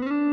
Mm-hmm.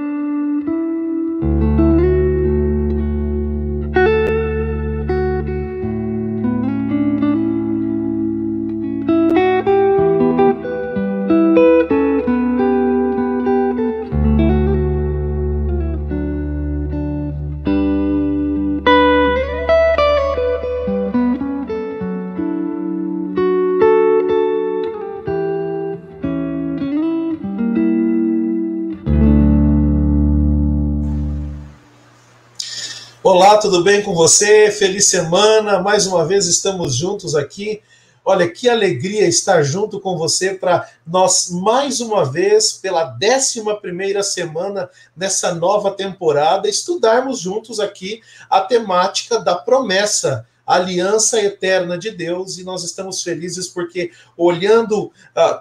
Olá, tudo bem com você? Feliz semana. Mais uma vez estamos juntos aqui. Olha que alegria estar junto com você para nós mais uma vez pela décima primeira semana nessa nova temporada estudarmos juntos aqui a temática da promessa a aliança eterna de Deus e nós estamos felizes porque olhando uh,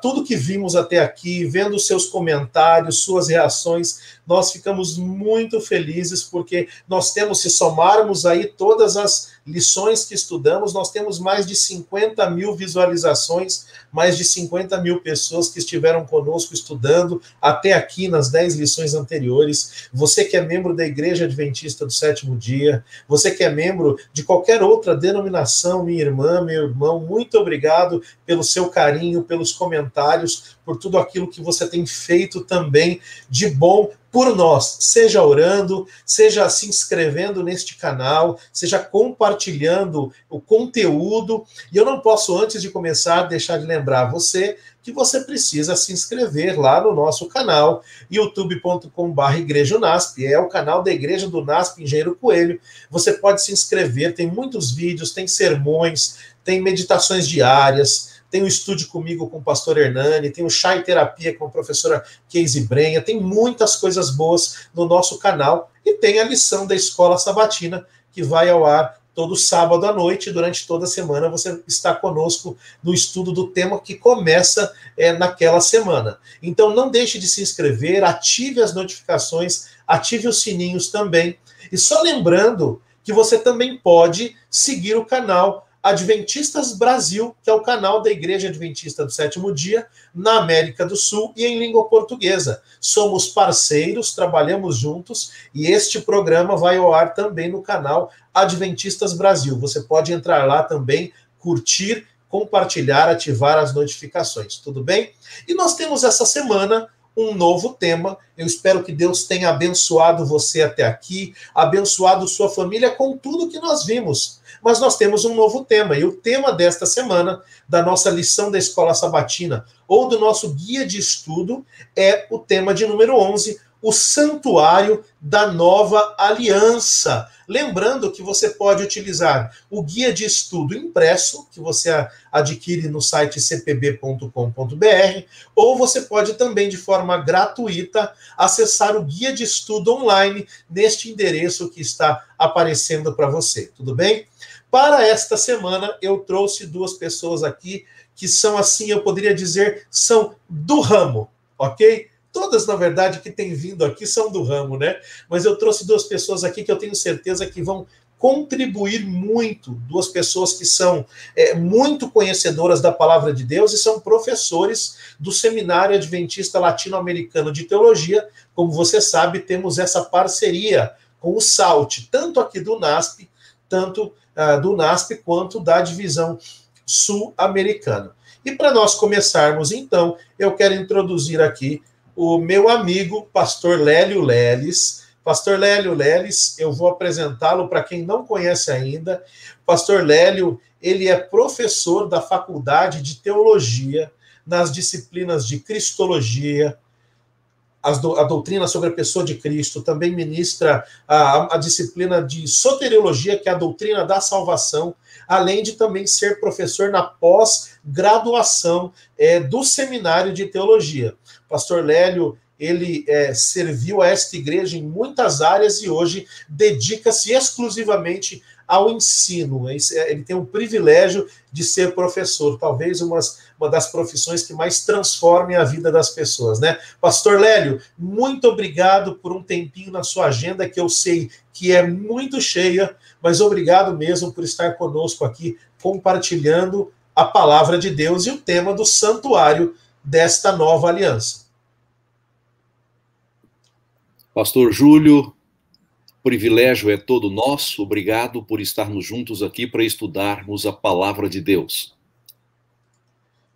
tudo que vimos até aqui, vendo seus comentários, suas reações, nós ficamos muito felizes, porque nós temos, se somarmos aí todas as lições que estudamos, nós temos mais de 50 mil visualizações, mais de 50 mil pessoas que estiveram conosco estudando até aqui nas 10 lições anteriores. Você que é membro da Igreja Adventista do Sétimo Dia, você que é membro de qualquer outra denominação, minha irmã, meu irmão, muito obrigado pelo seu carinho, pelos comentários, por tudo aquilo que você tem feito também de bom por nós, seja orando, seja se inscrevendo neste canal, seja compartilhando o conteúdo. E eu não posso, antes de começar, deixar de lembrar você que você precisa se inscrever lá no nosso canal, youtube.com.br Igreja é o canal da Igreja do Nasp Engenheiro Coelho. Você pode se inscrever, tem muitos vídeos, tem sermões, tem meditações diárias tem o estúdio comigo com o pastor Hernani, tem o Chá e Terapia com a professora Casey Brenha, tem muitas coisas boas no nosso canal e tem a lição da Escola Sabatina que vai ao ar todo sábado à noite, durante toda a semana, você está conosco no estudo do tema que começa é, naquela semana. Então, não deixe de se inscrever, ative as notificações, ative os sininhos também. E só lembrando que você também pode seguir o canal Adventistas Brasil, que é o canal da Igreja Adventista do Sétimo Dia na América do Sul e em língua portuguesa. Somos parceiros, trabalhamos juntos e este programa vai ao ar também no canal Adventistas Brasil. Você pode entrar lá também, curtir, compartilhar, ativar as notificações, tudo bem? E nós temos essa semana um novo tema. Eu espero que Deus tenha abençoado você até aqui, abençoado sua família com tudo que nós vimos. Mas nós temos um novo tema, e o tema desta semana, da nossa lição da escola sabatina, ou do nosso guia de estudo, é o tema de número 11, o santuário da nova aliança. Lembrando que você pode utilizar o guia de estudo impresso, que você adquire no site cpb.com.br, ou você pode também, de forma gratuita, acessar o guia de estudo online neste endereço que está aparecendo para você, tudo bem? Para esta semana, eu trouxe duas pessoas aqui que são, assim, eu poderia dizer, são do ramo, ok? Todas, na verdade, que têm vindo aqui são do ramo, né? Mas eu trouxe duas pessoas aqui que eu tenho certeza que vão contribuir muito, duas pessoas que são é, muito conhecedoras da palavra de Deus e são professores do Seminário Adventista Latino-Americano de Teologia. Como você sabe, temos essa parceria com o SALT, tanto aqui do NASP, tanto ah, do NASP quanto da divisão sul-americana. E para nós começarmos, então, eu quero introduzir aqui o meu amigo, pastor Lélio Leles. Pastor Lélio Leles, eu vou apresentá-lo para quem não conhece ainda. Pastor Lélio, ele é professor da Faculdade de Teologia nas disciplinas de Cristologia, a doutrina sobre a pessoa de Cristo, também ministra a, a, disciplina de soteriologia, que é a doutrina da salvação, além de também ser professor na pós-graduação é, do seminário de teologia. Pastor Lélio, ele é, serviu a esta igreja em muitas áreas e hoje dedica-se exclusivamente ao ensino. É é, ele tem o privilégio de ser professor, talvez umas, uma das profissões que mais transformem a vida das pessoas, né? Pastor Lélio, muito obrigado por um tempinho na sua agenda, que eu sei que é muito cheia, mas obrigado mesmo por estar conosco aqui, compartilhando a palavra de Deus e o tema do santuário desta nova aliança. Pastor Júlio, privilégio é todo nosso. Obrigado por estarmos juntos aqui para estudarmos a palavra de Deus.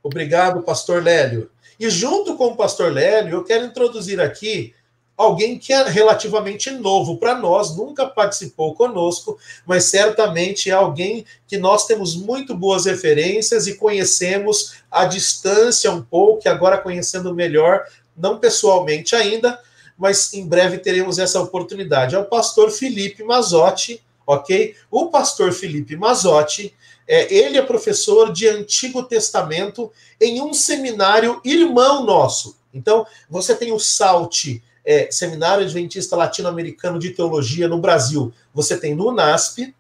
Obrigado, pastor Lélio. E junto com o pastor Lélio, eu quero introduzir aqui alguém que é relativamente novo para nós, nunca participou conosco, mas certamente é alguém que nós temos muito boas referências e conhecemos à distância um pouco, e agora conhecendo melhor, não pessoalmente ainda, mas em breve teremos essa oportunidade. É o pastor Felipe Mazotti, ok? O pastor Felipe Mazotti, é, ele é professor de Antigo Testamento em um seminário irmão nosso. Então, você tem o Salte é, Seminário Adventista Latino-Americano de Teologia no Brasil, você tem no UNASP,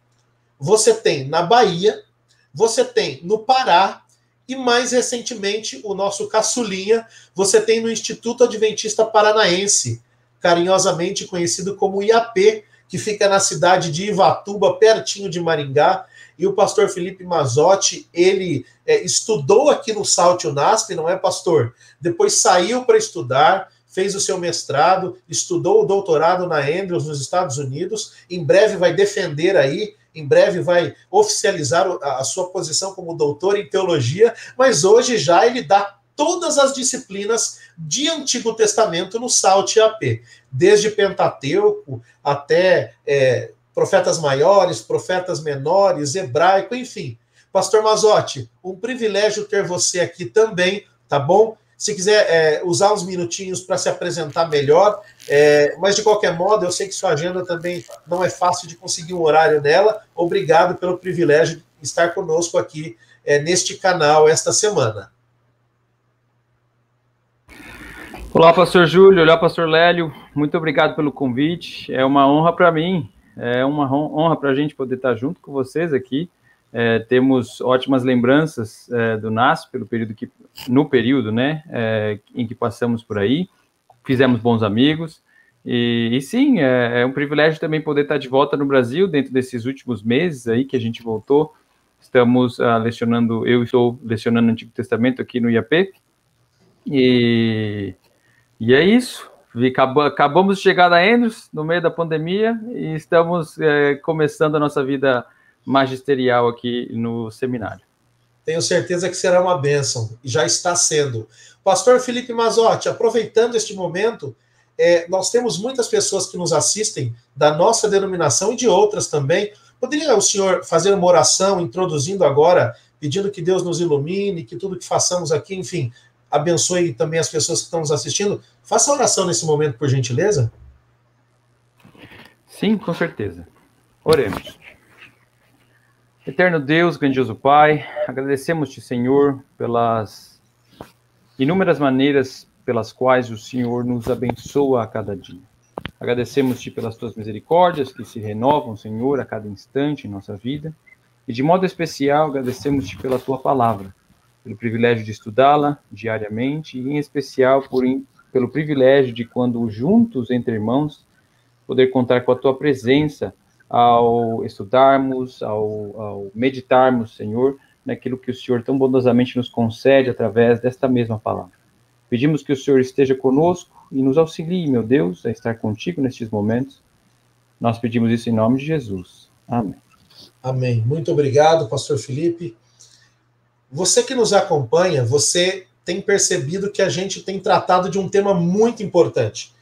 você tem na Bahia, você tem no Pará, e mais recentemente, o nosso caçulinha, você tem no Instituto Adventista Paranaense, carinhosamente conhecido como IAP, que fica na cidade de Ivatuba, pertinho de Maringá. E o pastor Felipe Mazotti, ele é, estudou aqui no Salto Unasp, não é, pastor? Depois saiu para estudar, fez o seu mestrado, estudou o doutorado na Andrews, nos Estados Unidos, em breve vai defender aí, em breve vai oficializar a sua posição como doutor em teologia, mas hoje já ele dá todas as disciplinas de Antigo Testamento no SALT AP, desde Pentateuco até é, profetas maiores, profetas menores, hebraico, enfim. Pastor Mazotti, um privilégio ter você aqui também, tá bom? se quiser é, usar uns minutinhos para se apresentar melhor, é, mas de qualquer modo, eu sei que sua agenda também não é fácil de conseguir um horário nela. Obrigado pelo privilégio de estar conosco aqui é, neste canal esta semana. Olá, pastor Júlio, olá, pastor Lélio, muito obrigado pelo convite. É uma honra para mim, é uma honra para a gente poder estar junto com vocês aqui é, temos ótimas lembranças é, do NASP pelo período que, no período, né, é, em que passamos por aí, fizemos bons amigos e, e sim, é, é, um privilégio também poder estar de volta no Brasil dentro desses últimos meses aí que a gente voltou. Estamos ah, lecionando, eu estou lecionando o Antigo Testamento aqui no IAP e, e é isso. Acabamos de chegar da Andrews no meio da pandemia e estamos é, começando a nossa vida magisterial aqui no seminário. Tenho certeza que será uma bênção, e já está sendo. Pastor Felipe Mazotti, aproveitando este momento, é, nós temos muitas pessoas que nos assistem da nossa denominação e de outras também. Poderia o senhor fazer uma oração introduzindo agora, pedindo que Deus nos ilumine, que tudo que façamos aqui, enfim, abençoe também as pessoas que estão nos assistindo. Faça oração nesse momento, por gentileza. Sim, com certeza. Oremos. Eterno Deus, grandioso Pai, agradecemos-te, Senhor, pelas inúmeras maneiras pelas quais o Senhor nos abençoa a cada dia. Agradecemos-te pelas tuas misericórdias que se renovam, Senhor, a cada instante em nossa vida. E de modo especial, agradecemos-te pela tua palavra, pelo privilégio de estudá-la diariamente e, em especial, por, pelo privilégio de, quando juntos entre irmãos, poder contar com a tua presença ao estudarmos, ao, ao meditarmos, Senhor, naquilo que o Senhor tão bondosamente nos concede através desta mesma palavra. Pedimos que o Senhor esteja conosco e nos auxilie, meu Deus, a estar contigo nestes momentos. Nós pedimos isso em nome de Jesus. Amém. Amém. Muito obrigado, Pastor Felipe. Você que nos acompanha, você tem percebido que a gente tem tratado de um tema muito importante,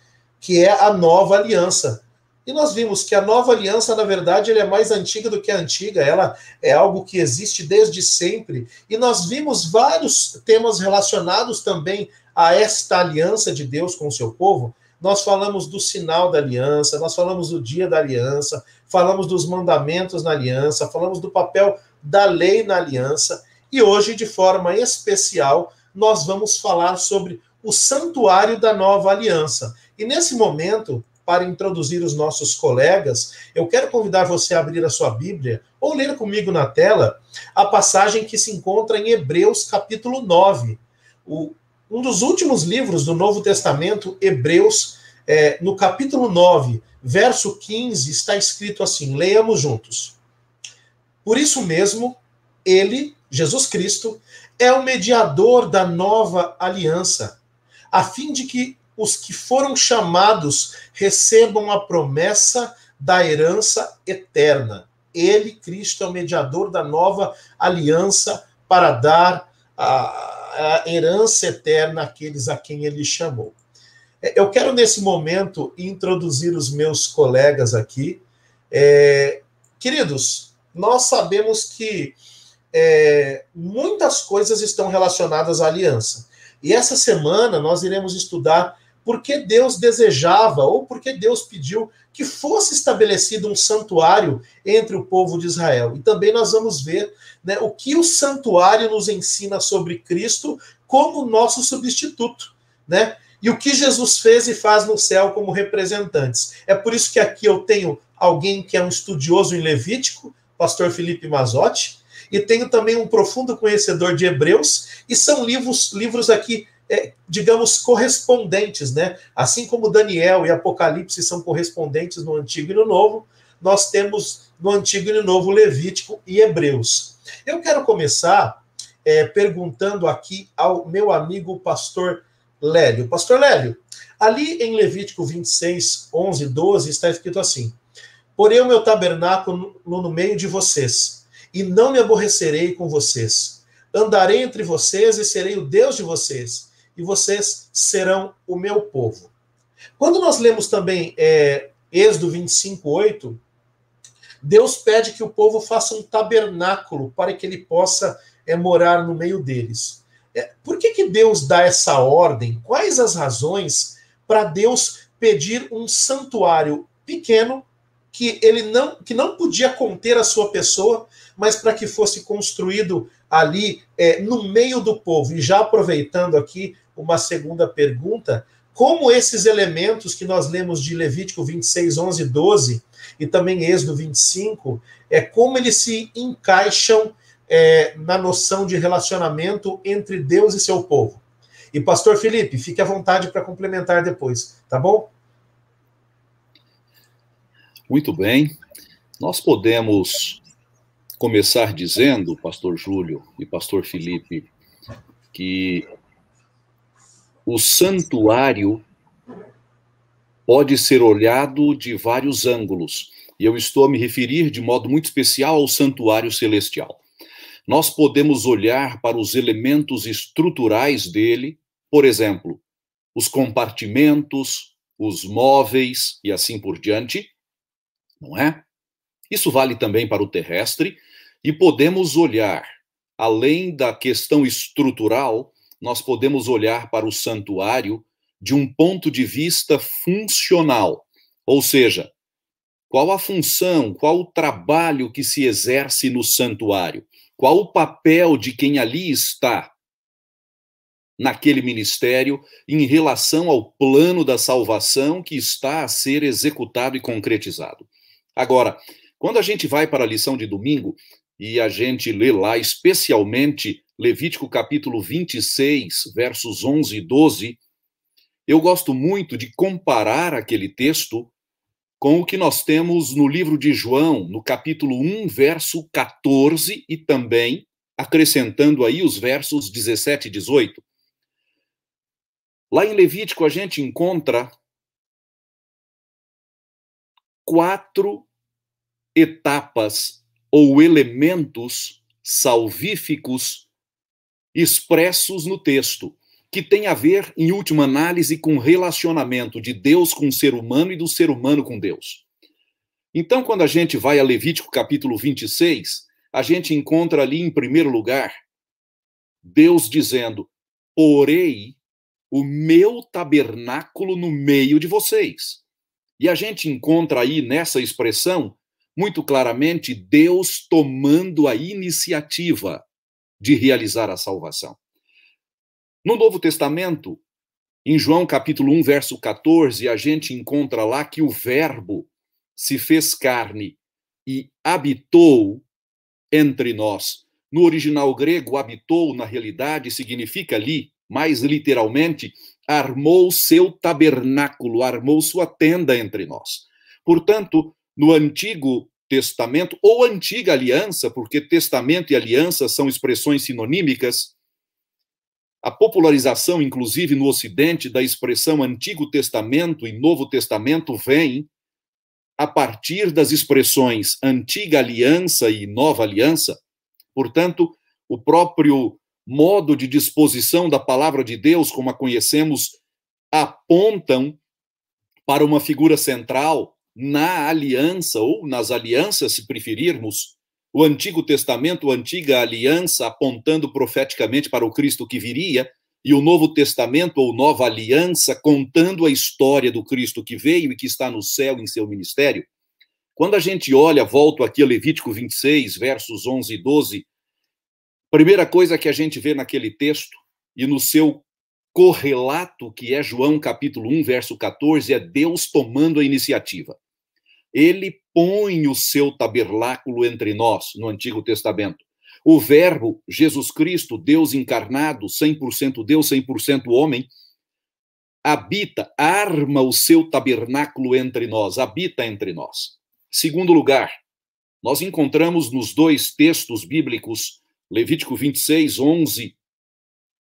que é a nova aliança. E nós vimos que a nova aliança, na verdade, ela é mais antiga do que a antiga, ela é algo que existe desde sempre. E nós vimos vários temas relacionados também a esta aliança de Deus com o seu povo. Nós falamos do sinal da aliança, nós falamos do dia da aliança, falamos dos mandamentos na aliança, falamos do papel da lei na aliança. E hoje, de forma especial, nós vamos falar sobre o santuário da nova aliança. E nesse momento, para introduzir os nossos colegas, eu quero convidar você a abrir a sua Bíblia ou ler comigo na tela a passagem que se encontra em Hebreus capítulo 9. O, um dos últimos livros do Novo Testamento, Hebreus, é, no capítulo 9, verso 15, está escrito assim: leiamos juntos. Por isso mesmo, ele, Jesus Cristo, é o mediador da nova aliança, a fim de que os que foram chamados recebam a promessa da herança eterna. Ele, Cristo, é o mediador da nova aliança para dar a, a herança eterna àqueles a quem ele chamou. É, eu quero, nesse momento, introduzir os meus colegas aqui. É, queridos, nós sabemos que é, muitas coisas estão relacionadas à aliança. E essa semana nós iremos estudar porque Deus desejava ou porque Deus pediu que fosse estabelecido um santuário entre o povo de Israel. E também nós vamos ver né, o que o santuário nos ensina sobre Cristo como nosso substituto, né? E o que Jesus fez e faz no céu como representantes. É por isso que aqui eu tenho alguém que é um estudioso em Levítico, pastor Felipe Mazotti, e tenho também um profundo conhecedor de Hebreus, e são livros, livros aqui é, digamos, correspondentes, né? Assim como Daniel e Apocalipse são correspondentes no Antigo e no Novo, nós temos no Antigo e no Novo Levítico e Hebreus. Eu quero começar é, perguntando aqui ao meu amigo pastor Lélio. Pastor Lélio, ali em Levítico 26, 11 e 12 está escrito assim: Porém, o meu tabernáculo no meio de vocês, e não me aborrecerei com vocês. Andarei entre vocês e serei o Deus de vocês e vocês serão o meu povo. Quando nós lemos também é, Êxodo 25:8, Deus pede que o povo faça um tabernáculo para que ele possa é, morar no meio deles. É, por que, que Deus dá essa ordem? Quais as razões para Deus pedir um santuário pequeno que ele não que não podia conter a sua pessoa, mas para que fosse construído ali é, no meio do povo? E já aproveitando aqui uma segunda pergunta, como esses elementos que nós lemos de Levítico 26, 11 12, e também Êxodo 25, é como eles se encaixam é, na noção de relacionamento entre Deus e seu povo. E pastor Felipe, fique à vontade para complementar depois, tá bom? Muito bem. Nós podemos começar dizendo, pastor Júlio e pastor Felipe, que o santuário pode ser olhado de vários ângulos, e eu estou a me referir de modo muito especial ao santuário celestial. Nós podemos olhar para os elementos estruturais dele, por exemplo, os compartimentos, os móveis e assim por diante, não é? Isso vale também para o terrestre, e podemos olhar, além da questão estrutural, nós podemos olhar para o santuário de um ponto de vista funcional, ou seja, qual a função, qual o trabalho que se exerce no santuário, qual o papel de quem ali está naquele ministério em relação ao plano da salvação que está a ser executado e concretizado. Agora, quando a gente vai para a lição de domingo e a gente lê lá especialmente Levítico capítulo 26, versos 11 e 12, eu gosto muito de comparar aquele texto com o que nós temos no livro de João, no capítulo 1, verso 14 e também acrescentando aí os versos 17 e 18. Lá em Levítico a gente encontra quatro etapas ou elementos salvíficos expressos no texto, que tem a ver, em última análise, com o relacionamento de Deus com o ser humano e do ser humano com Deus. Então, quando a gente vai a Levítico capítulo 26, a gente encontra ali, em primeiro lugar, Deus dizendo: Porei o meu tabernáculo no meio de vocês. E a gente encontra aí nessa expressão, muito claramente, Deus tomando a iniciativa de realizar a salvação. No Novo Testamento, em João capítulo 1, verso 14, a gente encontra lá que o Verbo se fez carne e habitou entre nós. No original grego, habitou, na realidade, significa ali, mais literalmente, armou seu tabernáculo, armou sua tenda entre nós. Portanto, no Antigo Testamento ou Antiga Aliança, porque testamento e aliança são expressões sinonímicas. A popularização, inclusive no Ocidente, da expressão Antigo Testamento e Novo Testamento vem a partir das expressões Antiga Aliança e Nova Aliança. Portanto, o próprio modo de disposição da palavra de Deus, como a conhecemos, apontam para uma figura central na aliança, ou nas alianças, se preferirmos, o Antigo Testamento, a antiga aliança, apontando profeticamente para o Cristo que viria, e o Novo Testamento, ou nova aliança, contando a história do Cristo que veio e que está no céu em seu ministério. Quando a gente olha, volto aqui a Levítico 26, versos 11 e 12, primeira coisa que a gente vê naquele texto e no seu correlato, que é João capítulo 1, verso 14, é Deus tomando a iniciativa ele põe o seu tabernáculo entre nós, no Antigo Testamento. O Verbo, Jesus Cristo, Deus encarnado, 100% Deus, 100% homem, habita, arma o seu tabernáculo entre nós, habita entre nós. Segundo lugar, nós encontramos nos dois textos bíblicos, Levítico 26, 11,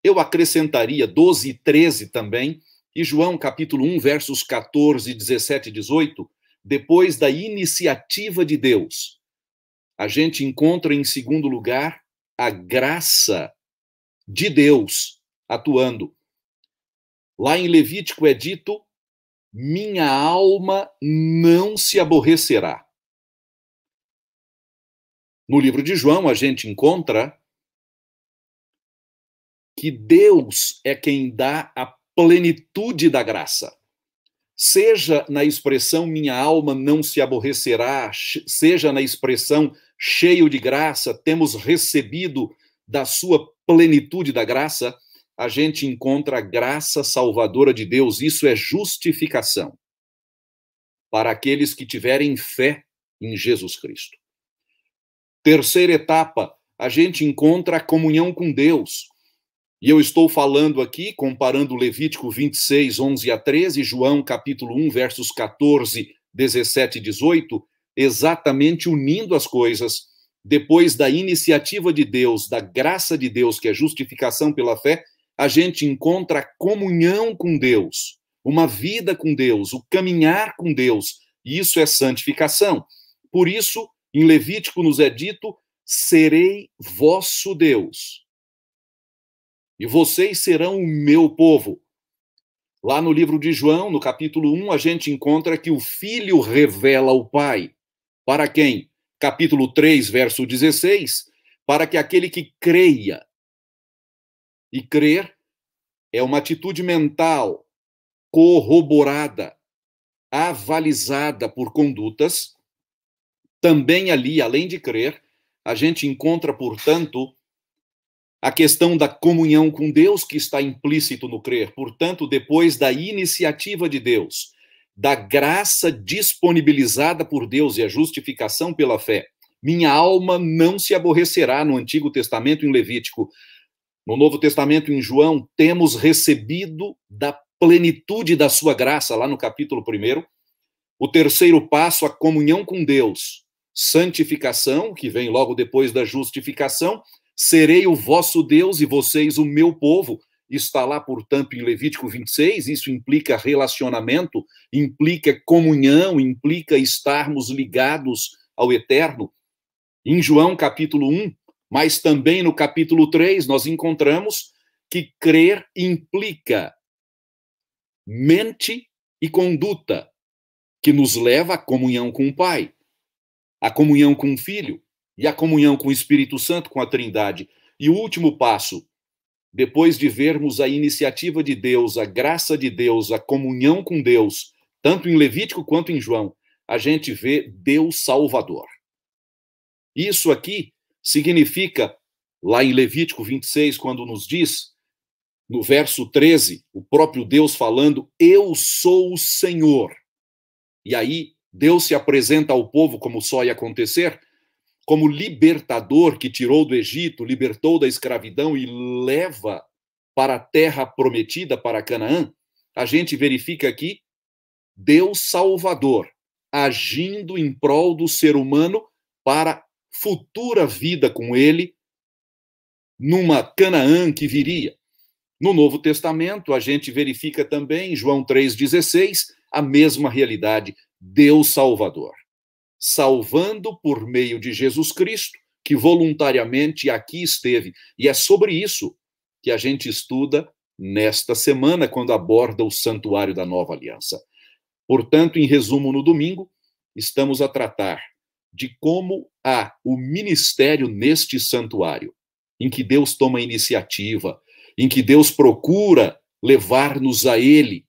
eu acrescentaria 12 e 13 também, e João capítulo 1, versos 14, 17 e 18, depois da iniciativa de Deus, a gente encontra, em segundo lugar, a graça de Deus atuando. Lá em Levítico é dito: minha alma não se aborrecerá. No livro de João, a gente encontra que Deus é quem dá a plenitude da graça seja na expressão minha alma não se aborrecerá, seja na expressão cheio de graça, temos recebido da sua plenitude da graça, a gente encontra a graça salvadora de Deus, isso é justificação. Para aqueles que tiverem fé em Jesus Cristo. Terceira etapa, a gente encontra a comunhão com Deus. E eu estou falando aqui, comparando Levítico 26, 11 a 13, João capítulo 1, versos 14, 17 e 18, exatamente unindo as coisas, depois da iniciativa de Deus, da graça de Deus, que é justificação pela fé, a gente encontra comunhão com Deus, uma vida com Deus, o caminhar com Deus, e isso é santificação. Por isso, em Levítico nos é dito: serei vosso Deus e vocês serão o meu povo. Lá no livro de João, no capítulo 1, a gente encontra que o filho revela o pai. Para quem? Capítulo 3, verso 16, para que aquele que creia. E crer é uma atitude mental corroborada, avalizada por condutas. Também ali, além de crer, a gente encontra, portanto, a questão da comunhão com Deus que está implícito no crer. Portanto, depois da iniciativa de Deus, da graça disponibilizada por Deus e a justificação pela fé, minha alma não se aborrecerá no Antigo Testamento em Levítico. No Novo Testamento em João, temos recebido da plenitude da sua graça, lá no capítulo 1, o terceiro passo, a comunhão com Deus, santificação, que vem logo depois da justificação, serei o vosso Deus e vocês o meu povo. Está lá, portanto, em Levítico 26, isso implica relacionamento, implica comunhão, implica estarmos ligados ao Eterno. Em João capítulo 1, mas também no capítulo 3, nós encontramos que crer implica mente e conduta, que nos leva à comunhão com o Pai, à comunhão com o Filho, e a comunhão com o Espírito Santo, com a Trindade. E o último passo, depois de vermos a iniciativa de Deus, a graça de Deus, a comunhão com Deus, tanto em Levítico quanto em João, a gente vê Deus Salvador. Isso aqui significa, lá em Levítico 26, quando nos diz, no verso 13, o próprio Deus falando: Eu sou o Senhor. E aí, Deus se apresenta ao povo como só ia acontecer, como libertador que tirou do Egito, libertou da escravidão e leva para a terra prometida, para Canaã, a gente verifica aqui Deus Salvador agindo em prol do ser humano para futura vida com ele numa Canaã que viria. No Novo Testamento, a gente verifica também, em João 3,16, a mesma realidade, Deus Salvador salvando por meio de Jesus Cristo, que voluntariamente aqui esteve. E é sobre isso que a gente estuda nesta semana, quando aborda o santuário da nova aliança. Portanto, em resumo, no domingo, estamos a tratar de como há o ministério neste santuário, em que Deus toma iniciativa, em que Deus procura levar-nos a Ele,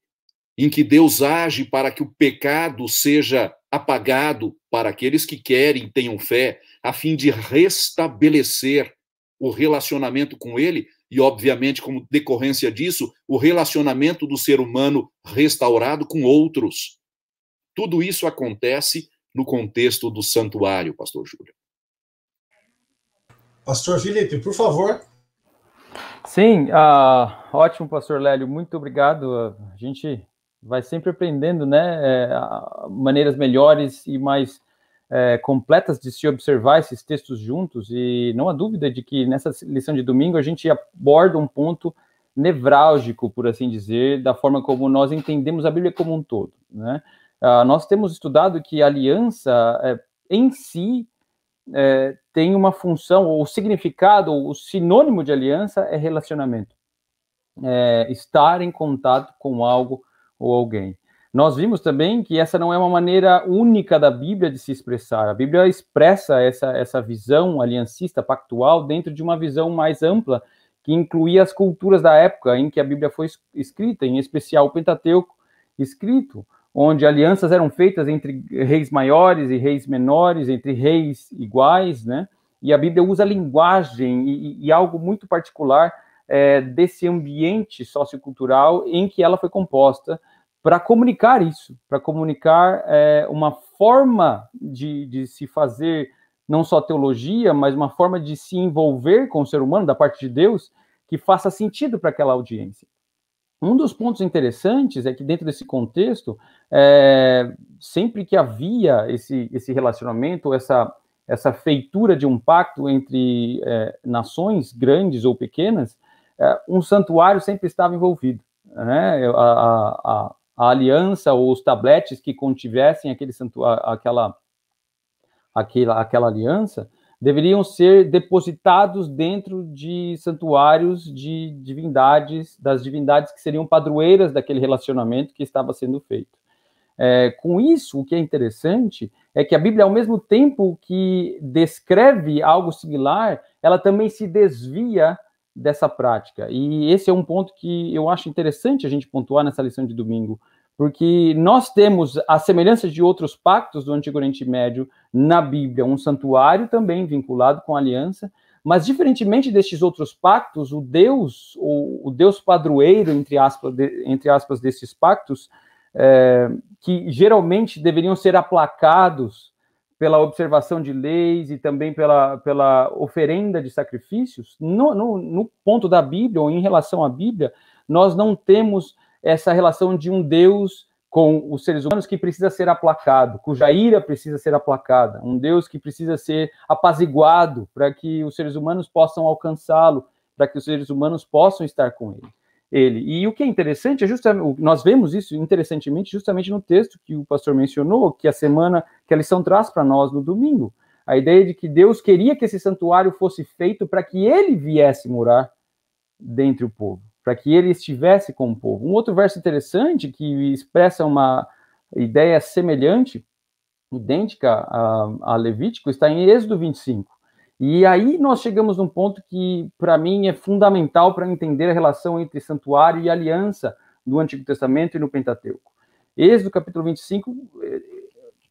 em que Deus age para que o pecado seja apagado, para aqueles que querem, tenham fé, a fim de restabelecer o relacionamento com ele e, obviamente, como decorrência disso, o relacionamento do ser humano restaurado com outros. Tudo isso acontece no contexto do santuário, Pastor Júlio. Pastor Felipe, por favor. Sim, uh, ótimo, Pastor Lélio, muito obrigado. A gente vai sempre aprendendo, né, é, maneiras melhores e mais é, completas de se observar esses textos juntos, e não há dúvida de que nessa lição de domingo a gente aborda um ponto nevrálgico, por assim dizer, da forma como nós entendemos a Bíblia como um todo. Né? Ah, nós temos estudado que a aliança é, em si é, tem uma função, ou o significado, ou o sinônimo de aliança é relacionamento. É, estar em contato com algo ou alguém. Nós vimos também que essa não é uma maneira única da Bíblia de se expressar. A Bíblia expressa essa, essa visão aliancista, pactual, dentro de uma visão mais ampla, que incluía as culturas da época em que a Bíblia foi escrita, em especial o Pentateuco escrito, onde alianças eram feitas entre reis maiores e reis menores, entre reis iguais, né? E a Bíblia usa linguagem e, e algo muito particular é, desse ambiente sociocultural em que ela foi composta para comunicar isso, para comunicar é, uma forma de, de se fazer não só teologia, mas uma forma de se envolver com o ser humano da parte de Deus que faça sentido para aquela audiência. Um dos pontos interessantes é que, dentro desse contexto, é, sempre que havia esse, esse relacionamento, essa, essa feitura de um pacto entre é, nações grandes ou pequenas, é, um santuário sempre estava envolvido. Né? A, a, a aliança ou os tabletes que contivessem aquele aquela, aquela, aquela aliança deveriam ser depositados dentro de santuários de divindades, das divindades que seriam padroeiras daquele relacionamento que estava sendo feito. É, com isso, o que é interessante é que a Bíblia, ao mesmo tempo que descreve algo similar, ela também se desvia dessa prática. E esse é um ponto que eu acho interessante a gente pontuar nessa lição de domingo, porque nós temos a semelhança de outros pactos do Antigo Oriente Médio na Bíblia, um santuário também vinculado com a aliança, mas diferentemente destes outros pactos, o Deus, o, o Deus padroeiro, entre aspas, de, entre aspas desses pactos, é, que geralmente deveriam ser aplacados pela observação de leis e também pela, pela oferenda de sacrifícios, no, no, no, ponto da Bíblia, ou em relação à Bíblia, nós não temos essa relação de um Deus com os seres humanos que precisa ser aplacado, cuja ira precisa ser aplacada, um Deus que precisa ser apaziguado para que os seres humanos possam alcançá-lo, para que os seres humanos possam estar com ele ele. E o que é interessante é justamente, nós vemos isso interessantemente justamente no texto que o pastor mencionou, que a semana que a lição traz para nós no domingo. A ideia de que Deus queria que esse santuário fosse feito para que ele viesse morar dentre o povo, para que ele estivesse com o povo. Um outro verso interessante que expressa uma ideia semelhante, idêntica a, a Levítico, está em Êxodo 25 e aí nós chegamos num ponto que, para mim, é fundamental para entender a relação entre santuário e aliança no Antigo Testamento e no Pentateuco. Êxodo, capítulo 25, é,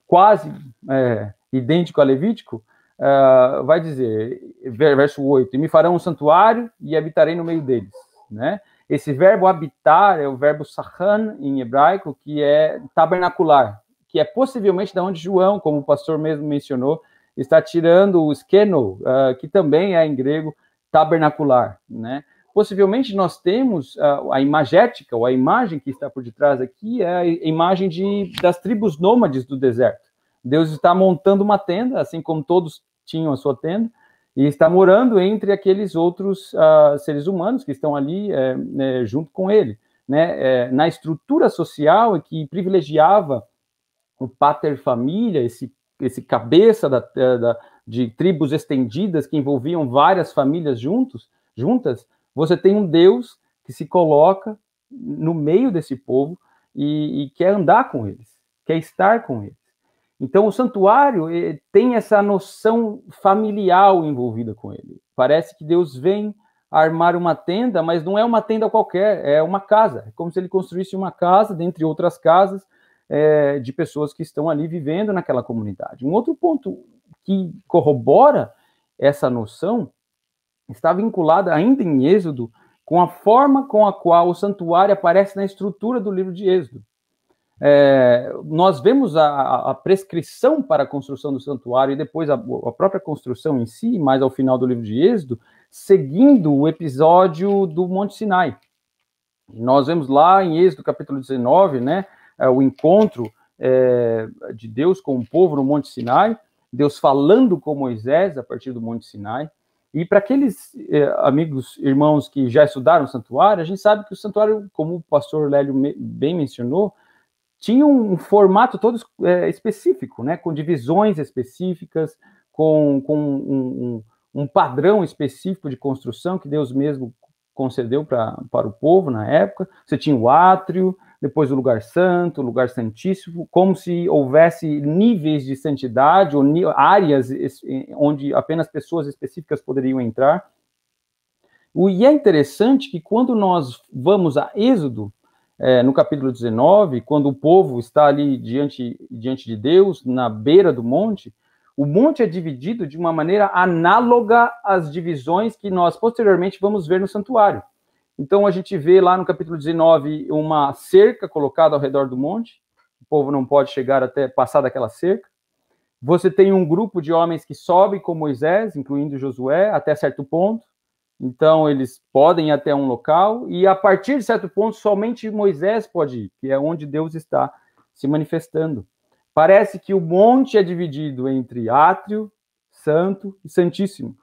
quase é, idêntico a Levítico, uh, vai dizer, verso 8, e me farão um santuário e habitarei no meio deles, né? Esse verbo habitar é o verbo sahan em hebraico, que é tabernacular, que é possivelmente da onde João, como o pastor mesmo mencionou, está tirando o skeno, uh, ah, que também é em grego tabernacular, né? Possivelmente nós temos uh, a imagética, ou a imagem que está por detrás aqui, é a imagem de, das tribos nômades do deserto. Deus está montando uma tenda, assim como todos tinham a sua tenda, e está morando entre aqueles outros uh, seres humanos que estão ali é, né, junto com ele. Né, é, na estrutura social que privilegiava o pater família, esse esse cabeça da, eh, da, de tribos estendidas que envolviam várias famílias juntos, juntas, você tem um Deus que se coloca no meio desse povo e, e quer andar com eles, quer estar com eles. Então, o santuário eh, tem essa noção familiar envolvida com ele. Parece que Deus vem armar uma tenda, mas não é uma tenda qualquer, é uma casa. É como se ele construísse uma casa, dentre outras casas, é, de pessoas que estão ali vivendo naquela comunidade. Um outro ponto que corrobora essa noção está vinculada ainda em Êxodo com a forma com a qual o santuário aparece na estrutura do livro de Êxodo. É, nós vemos a, a, prescrição para a construção do santuário e depois a, a, própria construção em si, mais ao final do livro de Êxodo, seguindo o episódio do Monte Sinai. Nós vemos lá em Êxodo capítulo 19, né, é o encontro é, de Deus com o povo no Monte Sinai, Deus falando com Moisés a partir do Monte Sinai. E para aqueles eh, amigos, irmãos que já estudaram o santuário, a gente sabe que o santuário, como o pastor Lélio me, bem mencionou, tinha um formato todo eh, específico, né, com divisões específicas, com, com um, um, um, padrão específico de construção que Deus mesmo concedeu pra, para o povo na época. Você tinha o átrio, depois o lugar santo, o lugar santíssimo, como se houvesse níveis de santidade ou áreas onde apenas pessoas específicas poderiam entrar. E é interessante que quando nós vamos a Êxodo, é, no capítulo 19, quando o povo está ali diante, diante de Deus, na beira do monte, o monte é dividido de uma maneira análoga às divisões que nós posteriormente vamos ver no santuário. Então a gente vê lá no capítulo 19 uma cerca colocada ao redor do monte, o povo não pode chegar até passar daquela cerca. Você tem um grupo de homens que sobe com Moisés, incluindo Josué, até certo ponto. Então eles podem ir até um local e a partir de certo ponto somente Moisés pode ir, que é onde Deus está se manifestando. Parece que o monte é dividido entre átrio, santo e santíssimo,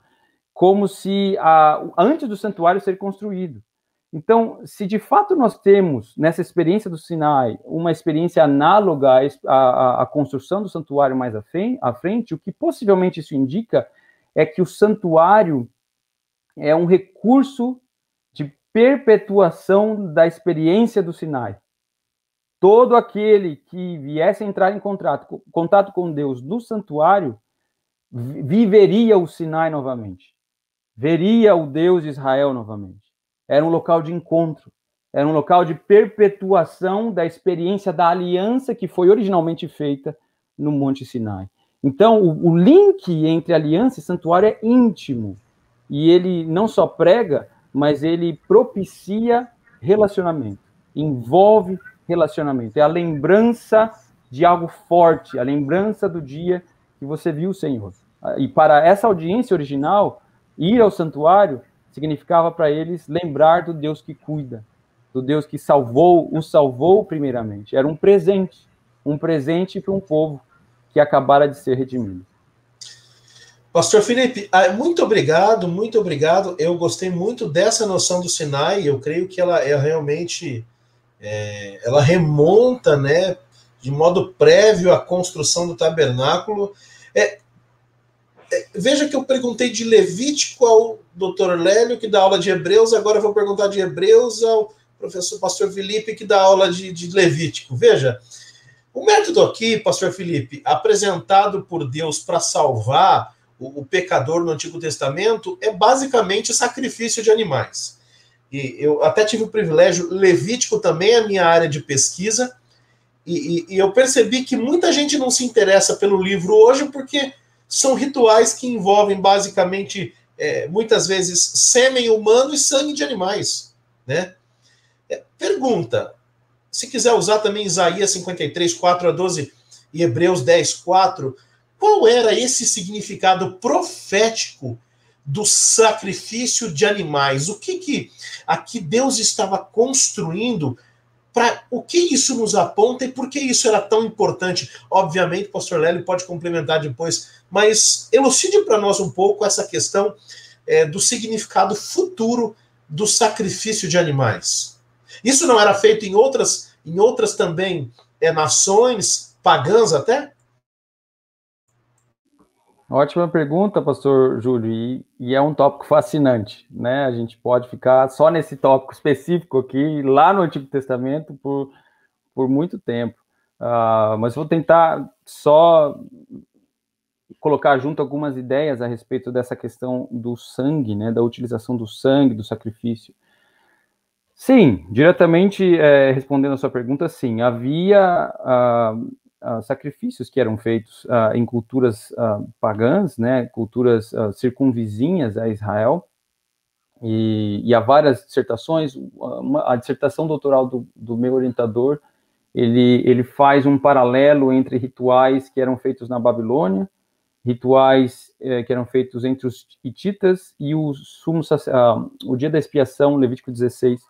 como se a, antes do santuário ser construído. Então, se de fato nós temos nessa experiência do Sinai uma experiência análoga à, à, à construção do santuário mais à frente, à frente, o que possivelmente isso indica é que o santuário é um recurso de perpetuação da experiência do Sinai. Todo aquele que viesse a entrar em contato, contato com Deus no santuário viveria o Sinai novamente, veria o Deus de Israel novamente era um local de encontro, era um local de perpetuação da experiência da aliança que foi originalmente feita no Monte Sinai. Então, o, o link entre aliança e santuário é íntimo. E ele não só prega, mas ele propicia relacionamento, envolve relacionamento. É a lembrança de algo forte, a lembrança do dia que você viu o Senhor. E para essa audiência original, ir ao santuário significava para eles lembrar do Deus que cuida, do Deus que salvou, o salvou primeiramente. Era um presente, um presente para um povo que acabara de ser redimido. Pastor Felipe, ah, muito obrigado, muito obrigado. Eu gostei muito dessa noção do Sinai. Eu creio que ela é realmente, é, ela remonta, né, de modo prévio à construção do tabernáculo. É, é, veja que eu perguntei de Levítico ao doutor Lélio, que dá aula de Hebreus, agora eu vou perguntar de Hebreus ao professor pastor Felipe, que dá aula de, de Levítico. Veja, o método aqui, pastor Felipe, apresentado por Deus para salvar o, o, pecador no Antigo Testamento, é basicamente sacrifício de animais. E eu até tive o privilégio, Levítico também é a minha área de pesquisa, e, e, e eu percebi que muita gente não se interessa pelo livro hoje porque são rituais que envolvem basicamente é, muitas vezes sêmen humano e sangue de animais, né? É, pergunta, se quiser usar também Isaías 53, 4 a 12 e Hebreus 10, 4, qual era esse significado profético do sacrifício de animais? O que que aqui Deus estava construindo para o que isso nos aponta e por que isso era tão importante? Obviamente, o pastor Lélio pode complementar depois, mas elucide para nós um pouco essa questão é, do significado futuro do sacrifício de animais. Isso não era feito em outras, em outras também é, nações pagãs até? Ótima pergunta, pastor Júlio, e, e, é um tópico fascinante, né? A gente pode ficar só nesse tópico específico aqui, lá no Antigo Testamento, por, por muito tempo. Uh, mas vou tentar só colocar junto algumas ideias a respeito dessa questão do sangue, né? Da utilização do sangue, do sacrifício. Sim, diretamente é, respondendo a sua pergunta, sim. Havia uh, ah, sacrifícios que eram feitos uh, em culturas ah, pagãs, né, culturas circunvizinhas a Israel, e, e há várias dissertações, uma, a dissertação doutoral do, do meu orientador, ele, ele faz um paralelo entre rituais que eram feitos na Babilônia, rituais eh, que eram feitos entre os hititas e o, sumo, uh, o dia da expiação, Levítico 16.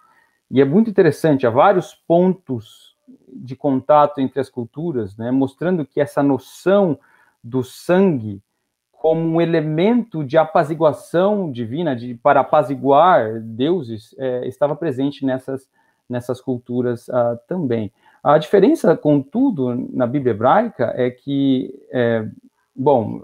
E é muito interessante, há vários pontos de contato entre as culturas, né? mostrando que essa noção do sangue como um elemento de apaziguação divina, de para apaziguar deuses, é, estava presente nessas, nessas culturas uh, também. A diferença, contudo, na Bíblia hebraica é que, é, bom,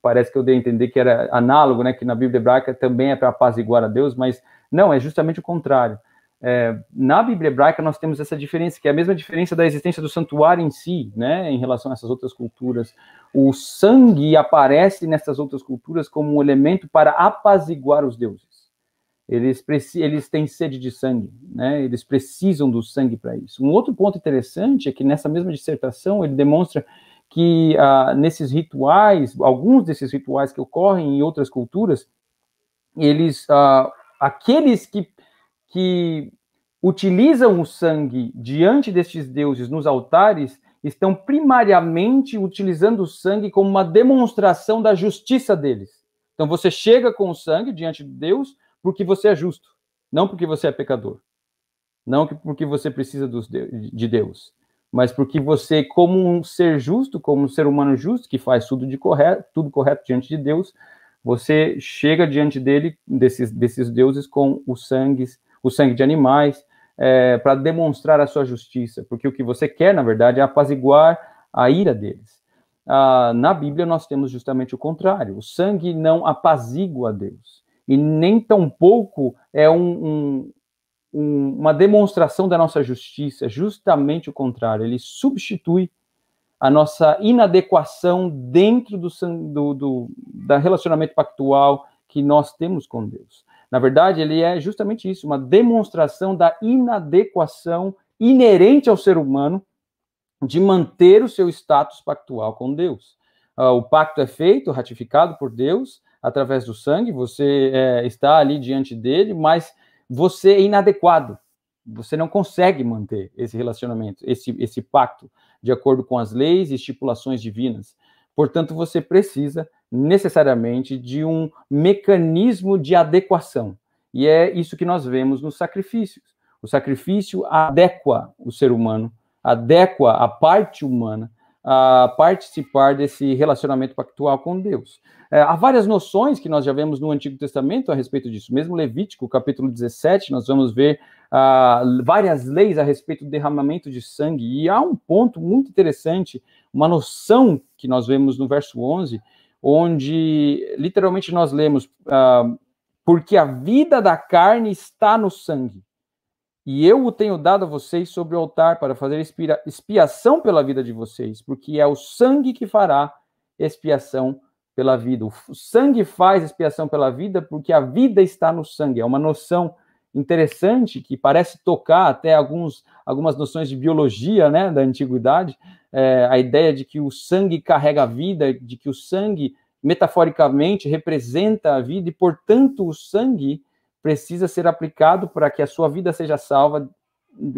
parece que eu dei a entender que era análogo, né, que na Bíblia hebraica também é para apaziguar a Deus, mas não, é justamente o contrário. É, na Bíblia hebraica nós temos essa diferença, que é a mesma diferença da existência do santuário em si, né, em relação a essas outras culturas. O sangue aparece nessas outras culturas como um elemento para apaziguar os deuses. Eles, eles têm sede de sangue, né? eles precisam do sangue para isso. Um outro ponto interessante é que nessa mesma dissertação ele demonstra que ah, nesses rituais, alguns desses rituais que ocorrem em outras culturas, eles, ah, aqueles que que utilizam o sangue diante destes deuses nos altares estão primariamente utilizando o sangue como uma demonstração da justiça deles. Então você chega com o sangue diante de Deus porque você é justo, não porque você é pecador, não porque você precisa de Deus, mas porque você, como um ser justo, como um ser humano justo que faz tudo de correto, tudo correto diante de Deus, você chega diante dele desses, desses deuses com os sangues o sangue de animais, é, eh, para demonstrar a sua justiça, porque o que você quer, na verdade, é apaziguar a ira deles. Ah, na Bíblia, nós temos justamente o contrário: o sangue não apazigua a Deus, e nem tampouco é um, um, um, uma demonstração da nossa justiça, justamente o contrário, ele substitui a nossa inadequação dentro do, do, do, do relacionamento pactual que nós temos com Deus. Na verdade, ele é justamente isso, uma demonstração da inadequação inerente ao ser humano de manter o seu status pactual com Deus. Ah, o pacto é feito, ratificado por Deus, através do sangue, você é, está ali diante dele, mas você é inadequado. Você não consegue manter esse relacionamento, esse, esse pacto, de acordo com as leis e estipulações divinas. Portanto, você precisa necessariamente de um mecanismo de adequação. E é isso que nós vemos nos sacrifícios. O sacrifício adequa o ser humano, adequa a parte humana a participar desse relacionamento pactual com Deus. É, há várias noções que nós já vemos no Antigo Testamento a respeito disso. Mesmo Levítico, capítulo 17, nós vamos ver uh, várias leis a respeito do derramamento de sangue. E há um ponto muito interessante, uma noção que nós vemos no verso 11, onde literalmente nós lemos ah, porque a vida da carne está no sangue. E eu o tenho dado a vocês sobre o altar para fazer expiação pela vida de vocês, porque é o sangue que fará expiação pela vida. O sangue faz expiação pela vida porque a vida está no sangue. É uma noção interessante que parece tocar até alguns, algumas noções de biologia né, da antiguidade, é, a ideia de que o sangue carrega a vida, de que o sangue metaforicamente representa a vida e, portanto, o sangue precisa ser aplicado para que a sua vida seja salva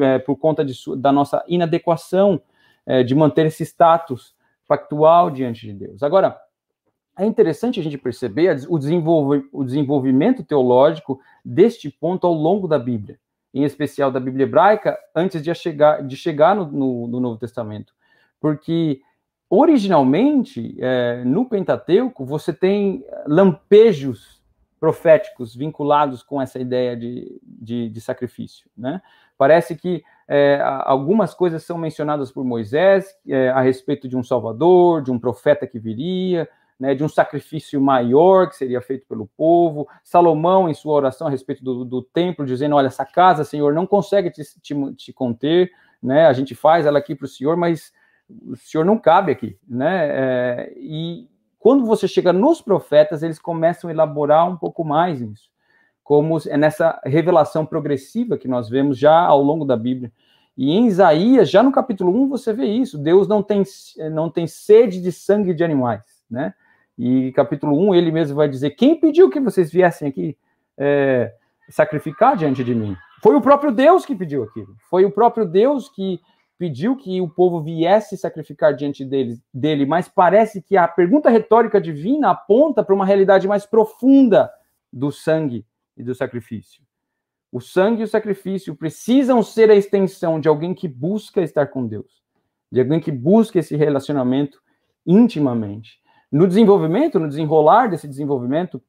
é, por conta sua, da nossa inadequação é, de manter esse status factual diante de Deus. Agora, é interessante a gente perceber o, o desenvolvimento teológico deste ponto ao longo da Bíblia, em especial da Bíblia hebraica, antes de chegar, de chegar no, no, no Novo Testamento. Porque, originalmente, é, no Pentateuco, você tem lampejos proféticos vinculados com essa ideia de, de, de sacrifício. Né? Parece que é, algumas coisas são mencionadas por Moisés é, a respeito de um Salvador, de um profeta que viria, né, de um sacrifício maior que seria feito pelo povo. Salomão, em sua oração a respeito do, do templo, dizendo: Olha, essa casa, Senhor, não consegue te, te, te conter, né, a gente faz ela aqui para o Senhor, mas o Senhor não cabe aqui. Né? É, e quando você chega nos profetas, eles começam a elaborar um pouco mais nisso, como é nessa revelação progressiva que nós vemos já ao longo da Bíblia. E em Isaías, já no capítulo 1, você vê isso: Deus não tem, não tem sede de sangue de animais. Né? E capítulo 1, ele mesmo vai dizer: Quem pediu que vocês viessem aqui é, sacrificar diante de mim? Foi o próprio Deus que pediu aquilo. Foi o próprio Deus que pediu que o povo viesse sacrificar diante dele, dele. Mas parece que a pergunta retórica divina aponta para uma realidade mais profunda do sangue e do sacrifício. O sangue e o sacrifício precisam ser a extensão de alguém que busca estar com Deus, de alguém que busca esse relacionamento intimamente. No desenvolvimento, no desenrolar desse desenvolvimento,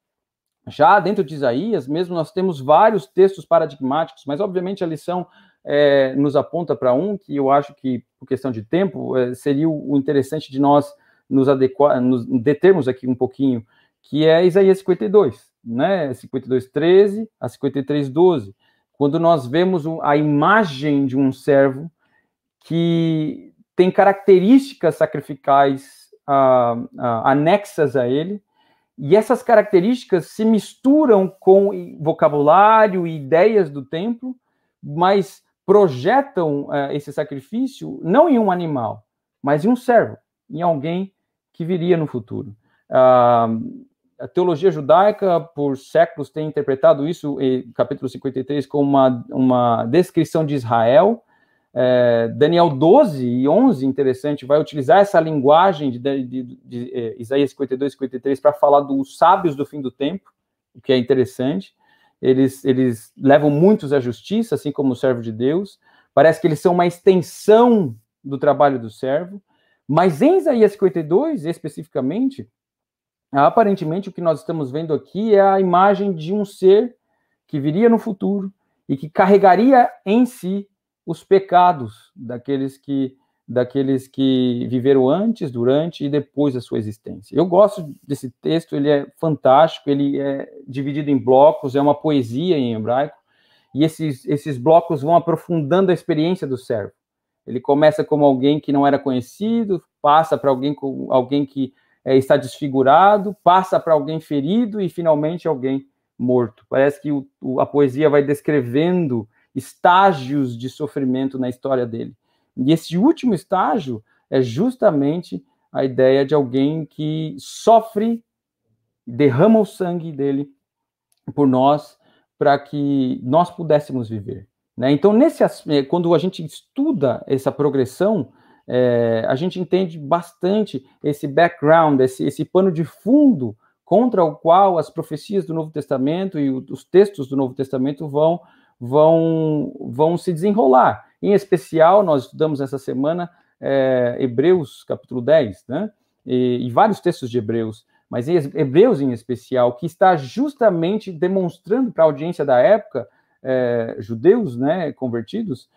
já dentro de Isaías, mesmo nós temos vários textos paradigmáticos, mas obviamente a lição é, nos aponta para um que eu acho que, por questão de tempo, é, seria o interessante de nós nos, adequar, nos determos aqui um pouquinho, que é Isaías 52, né? 52, 13 a 53, 12. Quando nós vemos a imagem de um servo que tem características sacrificais uh, uh, anexas a ele, e essas características se misturam com vocabulário e ideias do templo, mas projetam uh, esse sacrifício não em um animal, mas em um servo, em alguém que viria no futuro. Uh, a teologia judaica, por séculos, tem interpretado isso, em capítulo 53, como uma, uma descrição de Israel, é, Daniel 12 e 11, interessante, vai utilizar essa linguagem de, de, de, de é, Isaías 52 53 para falar dos sábios do fim do tempo, o que é interessante. Eles, eles levam muitos à justiça, assim como o servo de Deus. Parece que eles são uma extensão do trabalho do servo. Mas em Isaías 52, especificamente, aparentemente o que nós estamos vendo aqui é a imagem de um ser que viria no futuro e que carregaria em si os pecados daqueles que daqueles que viveram antes, durante e depois da sua existência. Eu gosto desse texto, ele é fantástico, ele é dividido em blocos, é uma poesia em hebraico, e esses, esses blocos vão aprofundando a experiência do servo. Ele começa como alguém que não era conhecido, passa para alguém, alguém que é, está desfigurado, passa para alguém ferido e finalmente alguém morto. Parece que o, a poesia vai descrevendo estágios de sofrimento na história dele. E esse último estágio é justamente a ideia de alguém que sofre, derrama o sangue dele por nós, para que nós pudéssemos viver. Né? Então, nesse é, quando a gente estuda essa progressão, é, a gente entende bastante esse background, esse, esse pano de fundo contra o qual as profecias do Novo Testamento e os textos do Novo Testamento vão vão, vão se desenrolar. Em especial, nós estudamos essa semana é, Hebreus, capítulo 10, né? E, e, vários textos de Hebreus, mas Hebreus em especial, que está justamente demonstrando para a audiência da época, é, judeus né, convertidos,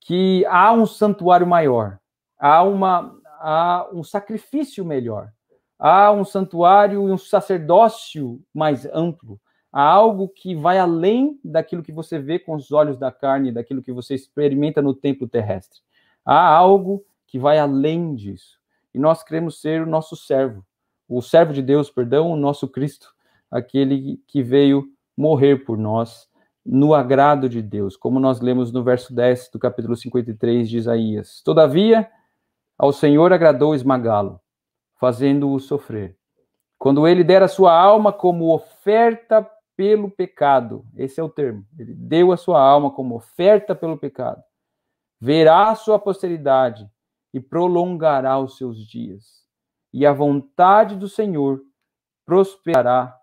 que há um santuário maior, há, uma, há um sacrifício melhor, há um santuário e um sacerdócio mais amplo, a algo que vai além daquilo que você vê com os olhos da carne, daquilo que você experimenta no templo terrestre. Há algo que vai além disso. E nós queremos ser o nosso servo, o servo de Deus, perdão, o nosso Cristo, aquele que veio morrer por nós no agrado de Deus, como nós lemos no verso 10 do capítulo 53 de Isaías. Todavia, ao Senhor agradou esmagá-lo, fazendo-o sofrer. Quando ele der a sua alma como oferta pelo pecado. Esse é o termo. Ele deu a sua alma como oferta pelo pecado. Verá a sua posteridade e prolongará os seus dias. E a vontade do Senhor prosperará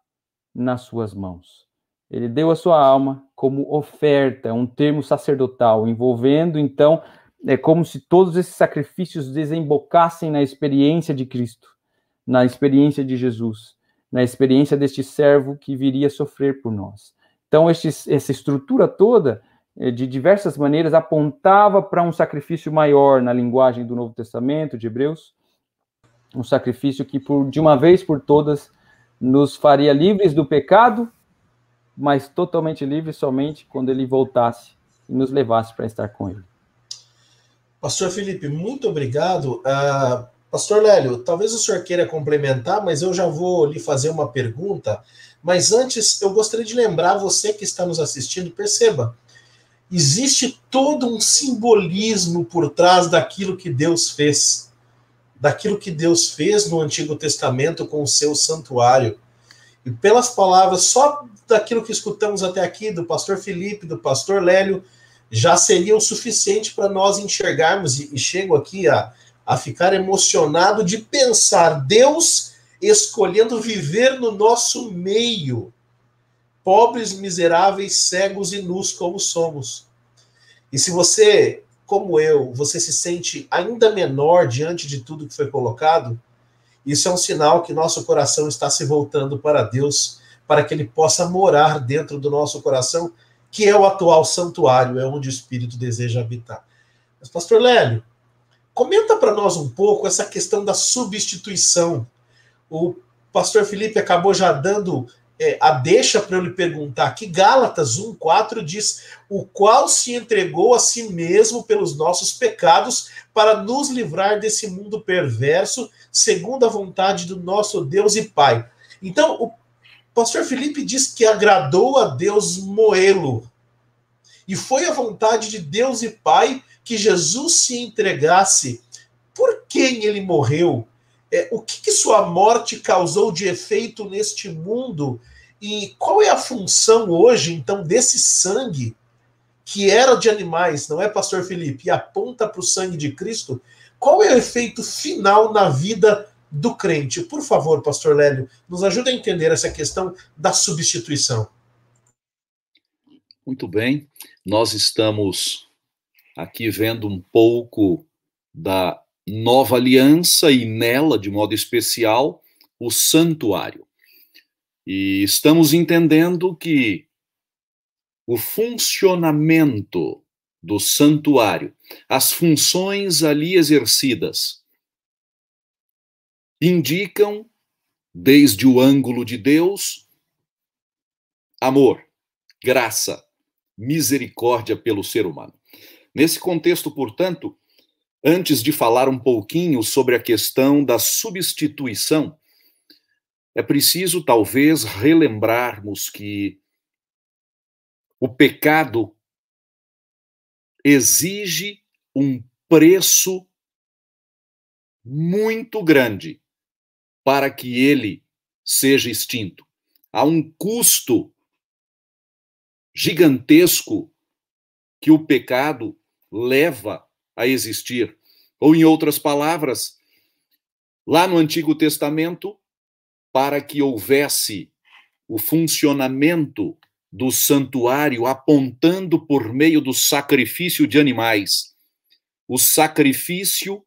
nas suas mãos. Ele deu a sua alma como oferta, é um termo sacerdotal, envolvendo então é como se todos esses sacrifícios desembocassem na experiência de Cristo, na experiência de Jesus na experiência deste servo que viria a sofrer por nós. Então, este, essa estrutura toda, eh, de diversas maneiras, apontava para um sacrifício maior na linguagem do Novo Testamento, de Hebreus, um sacrifício que, por, de uma vez por todas, nos faria livres do pecado, mas totalmente livres somente quando ele voltasse e nos levasse para estar com ele. Pastor Felipe, muito obrigado. Uh Pastor Lélio, talvez o senhor queira complementar, mas eu já vou lhe fazer uma pergunta. Mas antes, eu gostaria de lembrar você que está nos assistindo, perceba, existe todo um simbolismo por trás daquilo que Deus fez, daquilo que Deus fez no Antigo Testamento com o seu santuário. E pelas palavras, só daquilo que escutamos até aqui, do pastor Felipe, do pastor Lélio, já seria o suficiente para nós enxergarmos, e, e chego aqui a a ficar emocionado de pensar Deus escolhendo viver no nosso meio, pobres, miseráveis, cegos e nus como somos. E se você, como eu, você se sente ainda menor diante de tudo que foi colocado, isso é um sinal que nosso coração está se voltando para Deus, para que Ele possa morar dentro do nosso coração, que é o atual santuário, é onde o Espírito deseja habitar. Mas, Pastor Lélio, Comenta para nós um pouco essa questão da substituição. O pastor Felipe acabou já dando é, a deixa para eu lhe perguntar que Gálatas 1,4 diz: O qual se entregou a si mesmo pelos nossos pecados para nos livrar desse mundo perverso, segundo a vontade do nosso Deus e Pai. Então, o pastor Felipe diz que agradou a Deus moê-lo. E foi a vontade de Deus e Pai que Jesus se entregasse, por quem ele morreu? É, o que, que sua morte causou de efeito neste mundo? E qual é a função hoje, então, desse sangue que era de animais, não é, Pastor Felipe? E aponta para o sangue de Cristo. Qual é o efeito final na vida do crente? Por favor, Pastor Lélio, nos ajuda a entender essa questão da substituição. Muito bem, nós estamos aqui vendo um pouco da nova aliança e nela, de modo especial, o santuário. E estamos entendendo que o funcionamento do santuário, as funções ali exercidas, indicam, desde o ângulo de Deus, amor, graça, misericórdia pelo ser humano. Nesse contexto, portanto, antes de falar um pouquinho sobre a questão da substituição, é preciso talvez relembrarmos que o pecado exige um preço muito grande para que ele seja extinto. Há um custo gigantesco que o pecado leva a existir. Ou, em outras palavras, lá no Antigo Testamento, para que houvesse o funcionamento do santuário apontando por meio do sacrifício de animais, o sacrifício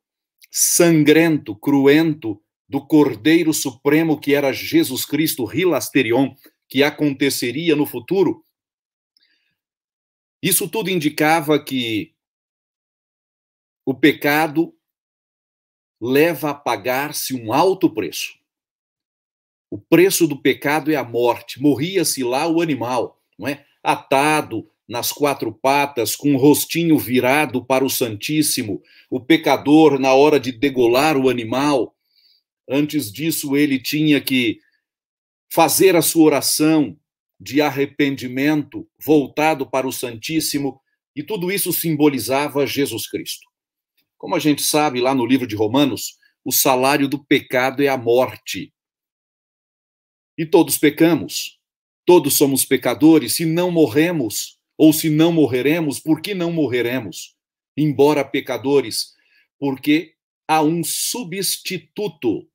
sangrento, cruento do Cordeiro Supremo que era Jesus Cristo Rilasterion, que aconteceria no futuro. Isso tudo indicava que o pecado leva a pagar-se um alto preço. O preço do pecado é a morte. Morria-se lá o animal, não é? Atado nas quatro patas, com o rostinho virado para o Santíssimo, o pecador na hora de degolar o animal. Antes disso, ele tinha que fazer a sua oração de arrependimento voltado para o Santíssimo, e tudo isso simbolizava Jesus Cristo. Como a gente sabe lá no livro de Romanos, o salário do pecado é a morte. E todos pecamos, todos somos pecadores, se não morremos, ou se não morreremos, por que não morreremos? Embora pecadores, porque há um substituto.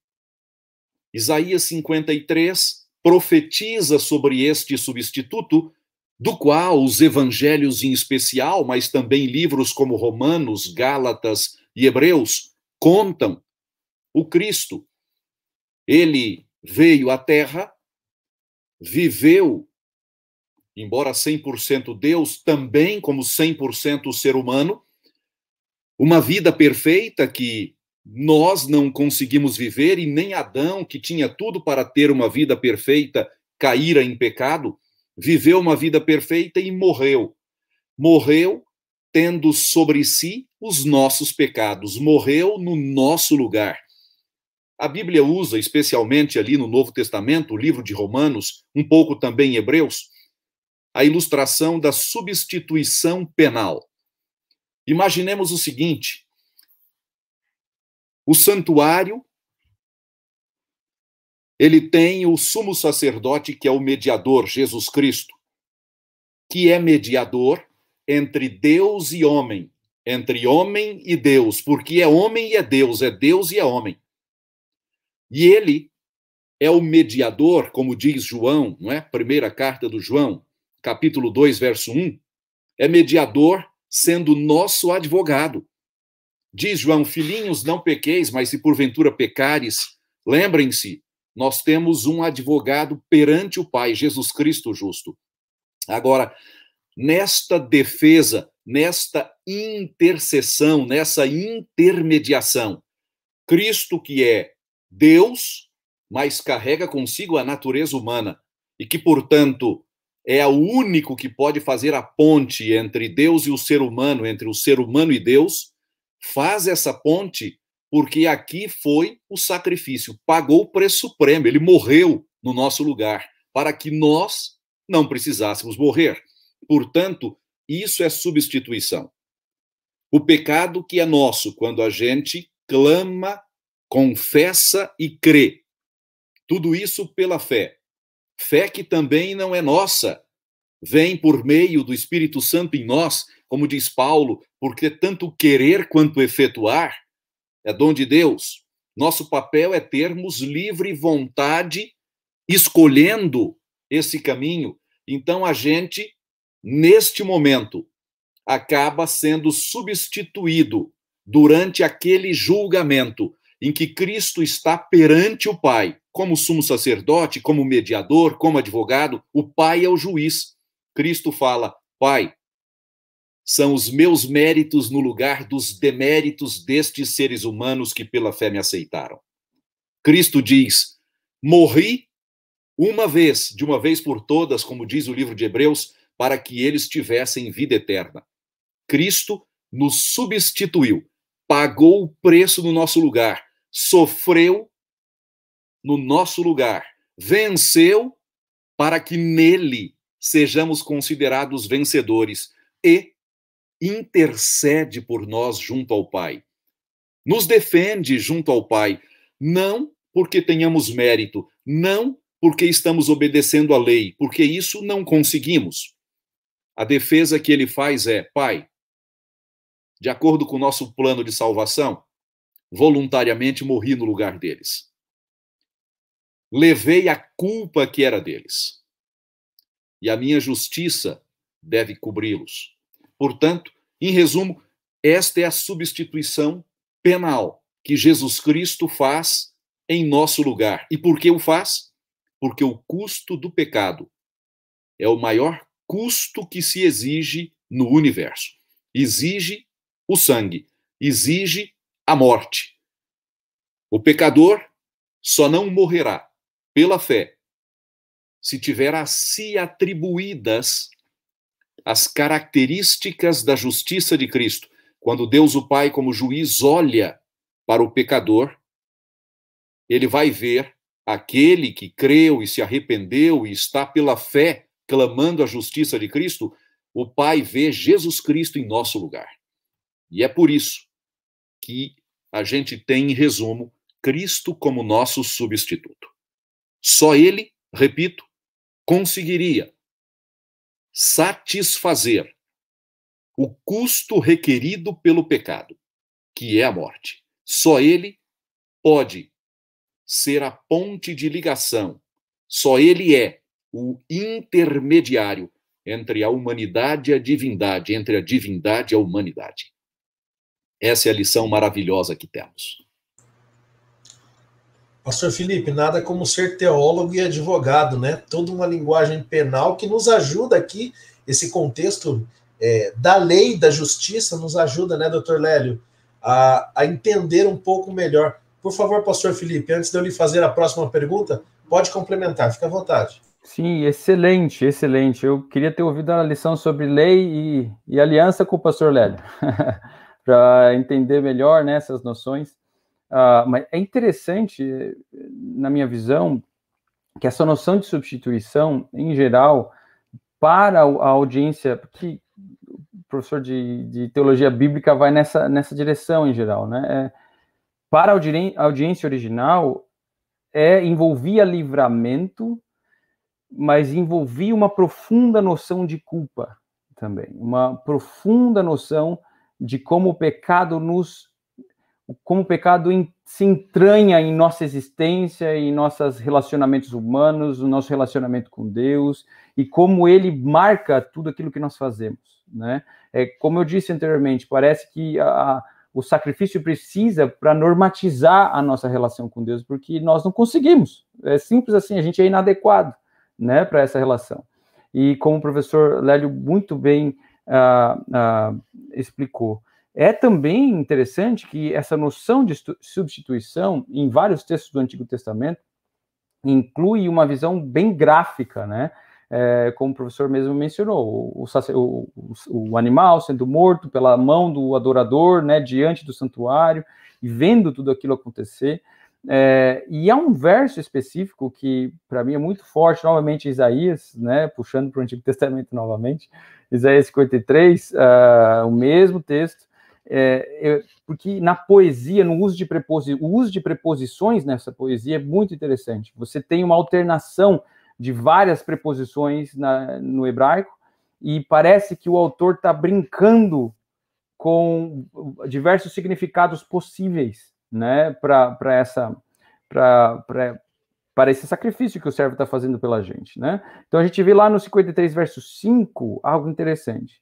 Isaías 53 profetiza sobre este substituto do qual os evangelhos em especial, mas também livros como Romanos, Gálatas e Hebreus contam o Cristo. Ele veio à Terra, viveu, embora 100% Deus, também como 100% ser humano, uma vida perfeita que nós não conseguimos viver e nem Adão, que tinha tudo para ter uma vida perfeita, caíra em pecado viveu uma vida perfeita e morreu. Morreu tendo sobre si os nossos pecados, morreu no nosso lugar. A Bíblia usa, especialmente ali no Novo Testamento, o livro de Romanos, um pouco também em Hebreus, a ilustração da substituição penal. Imaginemos o seguinte: o santuário ele tem o sumo sacerdote, que é o mediador, Jesus Cristo, que é mediador entre Deus e homem, entre homem e Deus, porque é homem e é Deus, é Deus e é homem. E ele é o mediador, como diz João, não é? Primeira carta do João, capítulo 2, verso 1, é mediador sendo nosso advogado. Diz João, filhinhos, não pequeis, mas se porventura pecares, lembrem-se nós temos um advogado perante o Pai, Jesus Cristo justo. Agora, nesta defesa, nesta intercessão, nessa intermediação, Cristo que é Deus, mas carrega consigo a natureza humana e que, portanto, é o único que pode fazer a ponte entre Deus e o ser humano, entre o ser humano e Deus, faz essa ponte porque aqui foi o sacrifício, pagou o preço supremo, ele morreu no nosso lugar, para que nós não precisássemos morrer. Portanto, isso é substituição. O pecado que é nosso quando a gente clama, confessa e crê. Tudo isso pela fé. Fé que também não é nossa, vem por meio do Espírito Santo em nós, como diz Paulo, porque tanto querer quanto efetuar é dom de Deus. Nosso papel é termos livre vontade escolhendo esse caminho. Então a gente, neste momento, acaba sendo substituído durante aquele julgamento em que Cristo está perante o Pai, como sumo sacerdote, como mediador, como advogado, o Pai é o juiz. Cristo fala: Pai, são os meus méritos no lugar dos deméritos destes seres humanos que pela fé me aceitaram. Cristo diz: Morri uma vez, de uma vez por todas, como diz o livro de Hebreus, para que eles tivessem vida eterna. Cristo nos substituiu, pagou o preço no nosso lugar, sofreu no nosso lugar, venceu para que nele sejamos considerados vencedores e intercede por nós junto ao Pai. Nos defende junto ao Pai, não porque tenhamos mérito, não porque estamos obedecendo à lei, porque isso não conseguimos. A defesa que ele faz é: Pai, de acordo com o nosso plano de salvação, voluntariamente morri no lugar deles. Levei a culpa que era deles. E a minha justiça deve cobri-los. Portanto, em resumo, esta é a substituição penal que Jesus Cristo faz em nosso lugar. E por que o faz? Porque o custo do pecado é o maior custo que se exige no universo. Exige o sangue, exige a morte. O pecador só não morrerá pela fé se tiver a si atribuídas as características da justiça de Cristo. Quando Deus, o Pai, como juiz, olha para o pecador, ele vai ver aquele que creu e se arrependeu e está pela fé clamando a justiça de Cristo, o Pai vê Jesus Cristo em nosso lugar. E é por isso que a gente tem, em resumo, Cristo como nosso substituto. Só ele, repito, conseguiria satisfazer o custo requerido pelo pecado, que é a morte. Só ele pode ser a ponte de ligação, só ele é o intermediário entre a humanidade e a divindade, entre a divindade e a humanidade. Essa é a lição maravilhosa que temos. Pastor Felipe, nada como ser teólogo e advogado, né? Toda uma linguagem penal que nos ajuda aqui, esse contexto é, da lei, da justiça, nos ajuda, né, doutor Lélio, a, a entender um pouco melhor. Por favor, pastor Felipe, antes de eu lhe fazer a próxima pergunta, pode complementar, fica à vontade. Sim, excelente, excelente. Eu queria ter ouvido a lição sobre lei e, e aliança com o pastor Lélio, para entender melhor né, essas noções. Uh, mas é interessante, na minha visão, que essa noção de substituição, em geral, para a audiência, porque o professor de, de teologia bíblica vai nessa, nessa direção em geral, né? É, para a audiência original, é, envolvia livramento, mas envolvia uma profunda noção de culpa também, uma profunda noção de como o pecado nos como o pecado se entranha em nossa existência, em nossos relacionamentos humanos, no nosso relacionamento com Deus, e como ele marca tudo aquilo que nós fazemos, né? É, como eu disse anteriormente, parece que a, o sacrifício precisa para normatizar a nossa relação com Deus, porque nós não conseguimos. É simples assim, a gente é inadequado, né, para essa relação. E como o professor Lélio muito bem ah, ah, explicou, é também interessante que essa noção de substituição, em vários textos do Antigo Testamento, inclui uma visão bem gráfica, né? É, como o professor mesmo mencionou, o, o, o, animal sendo morto pela mão do adorador, né, diante do santuário, e vendo tudo aquilo acontecer. É, e há um verso específico que, para mim, é muito forte, novamente Isaías, né, puxando para o Antigo Testamento novamente, Isaías 53, uh, ah, o mesmo texto, é, é, porque na poesia, no uso de preposições, o uso de preposições nessa poesia é muito interessante. Você tem uma alternação de várias preposições na, no hebraico, e parece que o autor está brincando com diversos significados possíveis né, para essa. para esse sacrifício que o servo está fazendo pela gente, né? Então a gente vê lá no 53 verso 5 algo interessante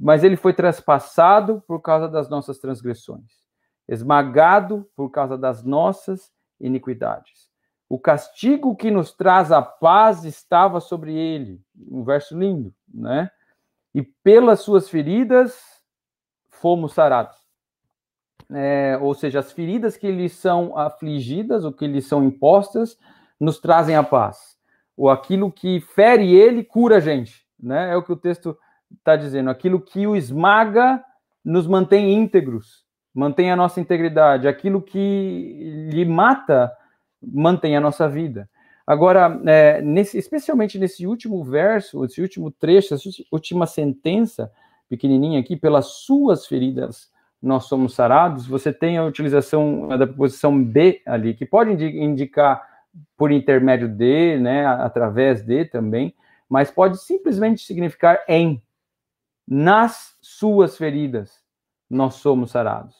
mas ele foi trespassado por causa das nossas transgressões, esmagado por causa das nossas iniquidades. O castigo que nos traz a paz estava sobre ele. Um verso lindo, né? E pelas suas feridas fomos sarados. É, ou seja, as feridas que lhes são afligidas, ou que lhes são impostas, nos trazem a paz. Ou aquilo que fere ele cura a gente, né? É o que o texto está dizendo, aquilo que o esmaga nos mantém íntegros, mantém a nossa integridade, aquilo que lhe mata mantém a nossa vida. Agora, é, nesse, especialmente nesse último verso, esse último trecho, essa última sentença pequenininha aqui, pelas suas feridas nós somos sarados, você tem a utilização da preposição B ali, que pode indicar por intermédio de, né, através de também, mas pode simplesmente significar em, nas suas feridas nós somos sarados.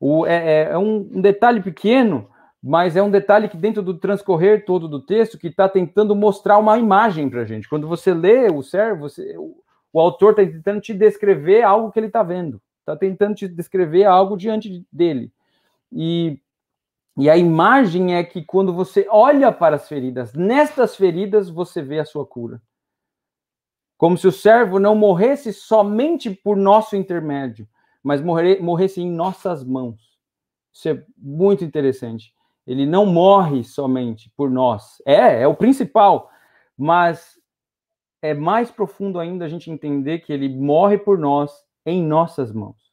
O, é, é, é um, um detalhe pequeno, mas é um detalhe que, dentro do transcorrer todo do texto, que está tentando mostrar uma imagem para a gente. Quando você lê o servo, você, o, o autor está tentando te descrever algo que ele está vendo, está tentando te descrever algo diante dele. E, e a imagem é que, quando você olha para as feridas, nestas feridas você vê a sua cura como se o servo não morresse somente por nosso intermédio, mas morresse em nossas mãos. Isso é muito interessante. Ele não morre somente por nós. É, é o principal, mas é mais profundo ainda a gente entender que ele morre por nós em nossas mãos.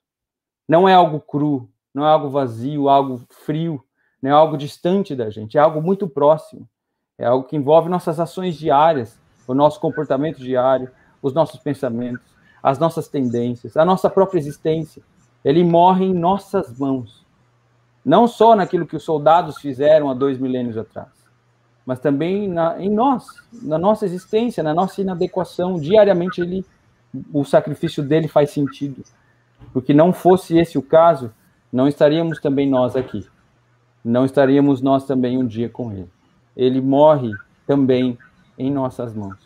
Não é algo cru, não é algo vazio, algo frio, não é algo distante da gente, é algo muito próximo. É algo que envolve nossas ações diárias, o nosso comportamento diário, os nossos pensamentos, as nossas tendências, a nossa própria existência. Ele morre em nossas mãos. Não só naquilo que os soldados fizeram há dois milênios atrás, mas também na, em nós, na nossa existência, na nossa inadequação. Diariamente ele, o sacrifício dele faz sentido. Porque não fosse esse o caso, não estaríamos também nós aqui. Não estaríamos nós também um dia com ele. Ele morre também em nossas mãos.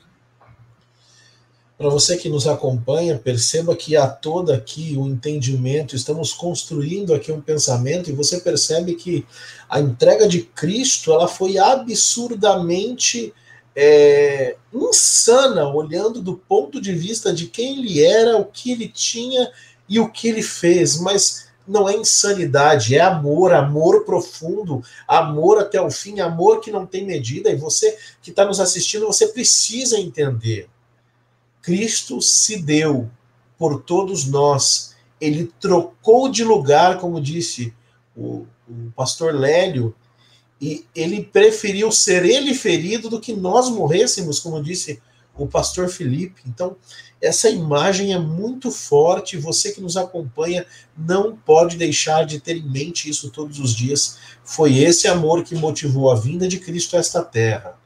Para você que nos acompanha, perceba que há todo aqui o um entendimento, estamos construindo aqui um pensamento e você percebe que a entrega de Cristo ela foi absurdamente é, insana, olhando do ponto de vista de quem ele era, o que ele tinha e o que ele fez, mas não é insanidade, é amor, amor profundo, amor até o fim, amor que não tem medida. E você que está nos assistindo, você precisa entender. Cristo se deu por todos nós. Ele trocou de lugar, como disse o, o pastor Lélio, e ele preferiu ser ele ferido do que nós morrêssemos, como disse o pastor Felipe. Então, essa imagem é muito forte. Você que nos acompanha não pode deixar de ter em mente isso todos os dias. Foi esse amor que motivou a vinda de Cristo a esta terra,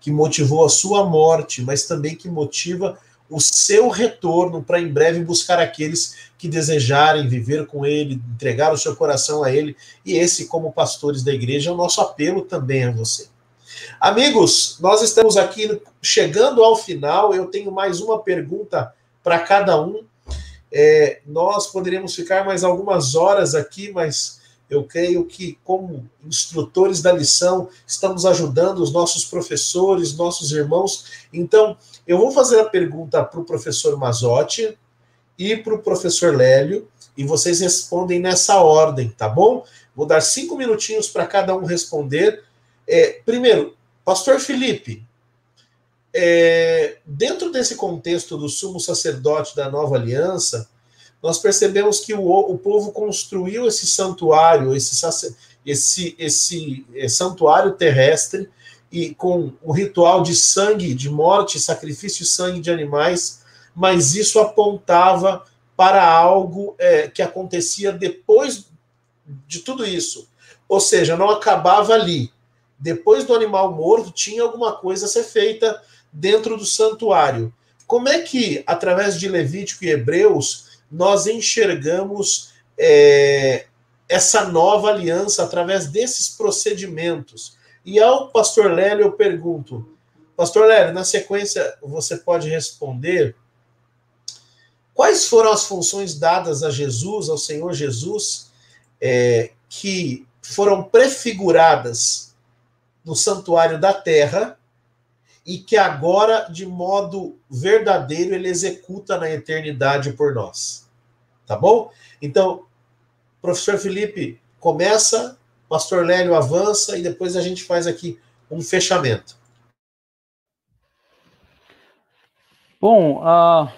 que motivou a sua morte, mas também que motiva o seu retorno para em breve buscar aqueles que desejarem viver com ele, entregar o seu coração a ele. E esse, como pastores da igreja, é o nosso apelo também a você Amigos, nós estamos aqui chegando ao final. Eu tenho mais uma pergunta para cada um. É, nós poderíamos ficar mais algumas horas aqui, mas eu creio que, como instrutores da lição, estamos ajudando os nossos professores, nossos irmãos. Então, eu vou fazer a pergunta para o professor Mazotti e para o professor Lélio, e vocês respondem nessa ordem, tá bom? Vou dar cinco minutinhos para cada um responder é, primeiro, Pastor Felipe, é, dentro desse contexto do sumo sacerdote da nova aliança, nós percebemos que o, o povo construiu esse santuário, esse, esse, esse, é, santuário terrestre, e com o ritual de sangue, de morte, sacrifício de sangue de animais, mas isso apontava para algo é, que acontecia depois de tudo isso. Ou seja, não acabava ali depois do animal morto, tinha alguma coisa a ser feita dentro do santuário. Como é que, através de Levítico e Hebreus, nós enxergamos é, essa nova aliança através desses procedimentos? E ao pastor Lélio eu pergunto, pastor Lélio, na sequência você pode responder quais foram as funções dadas a Jesus, ao Senhor Jesus, é, que foram prefiguradas no santuário da terra e que agora, de modo verdadeiro, ele executa na eternidade por nós. Tá bom? Então, professor Felipe começa, pastor Lélio avança e depois a gente faz aqui um fechamento. Bom, uh,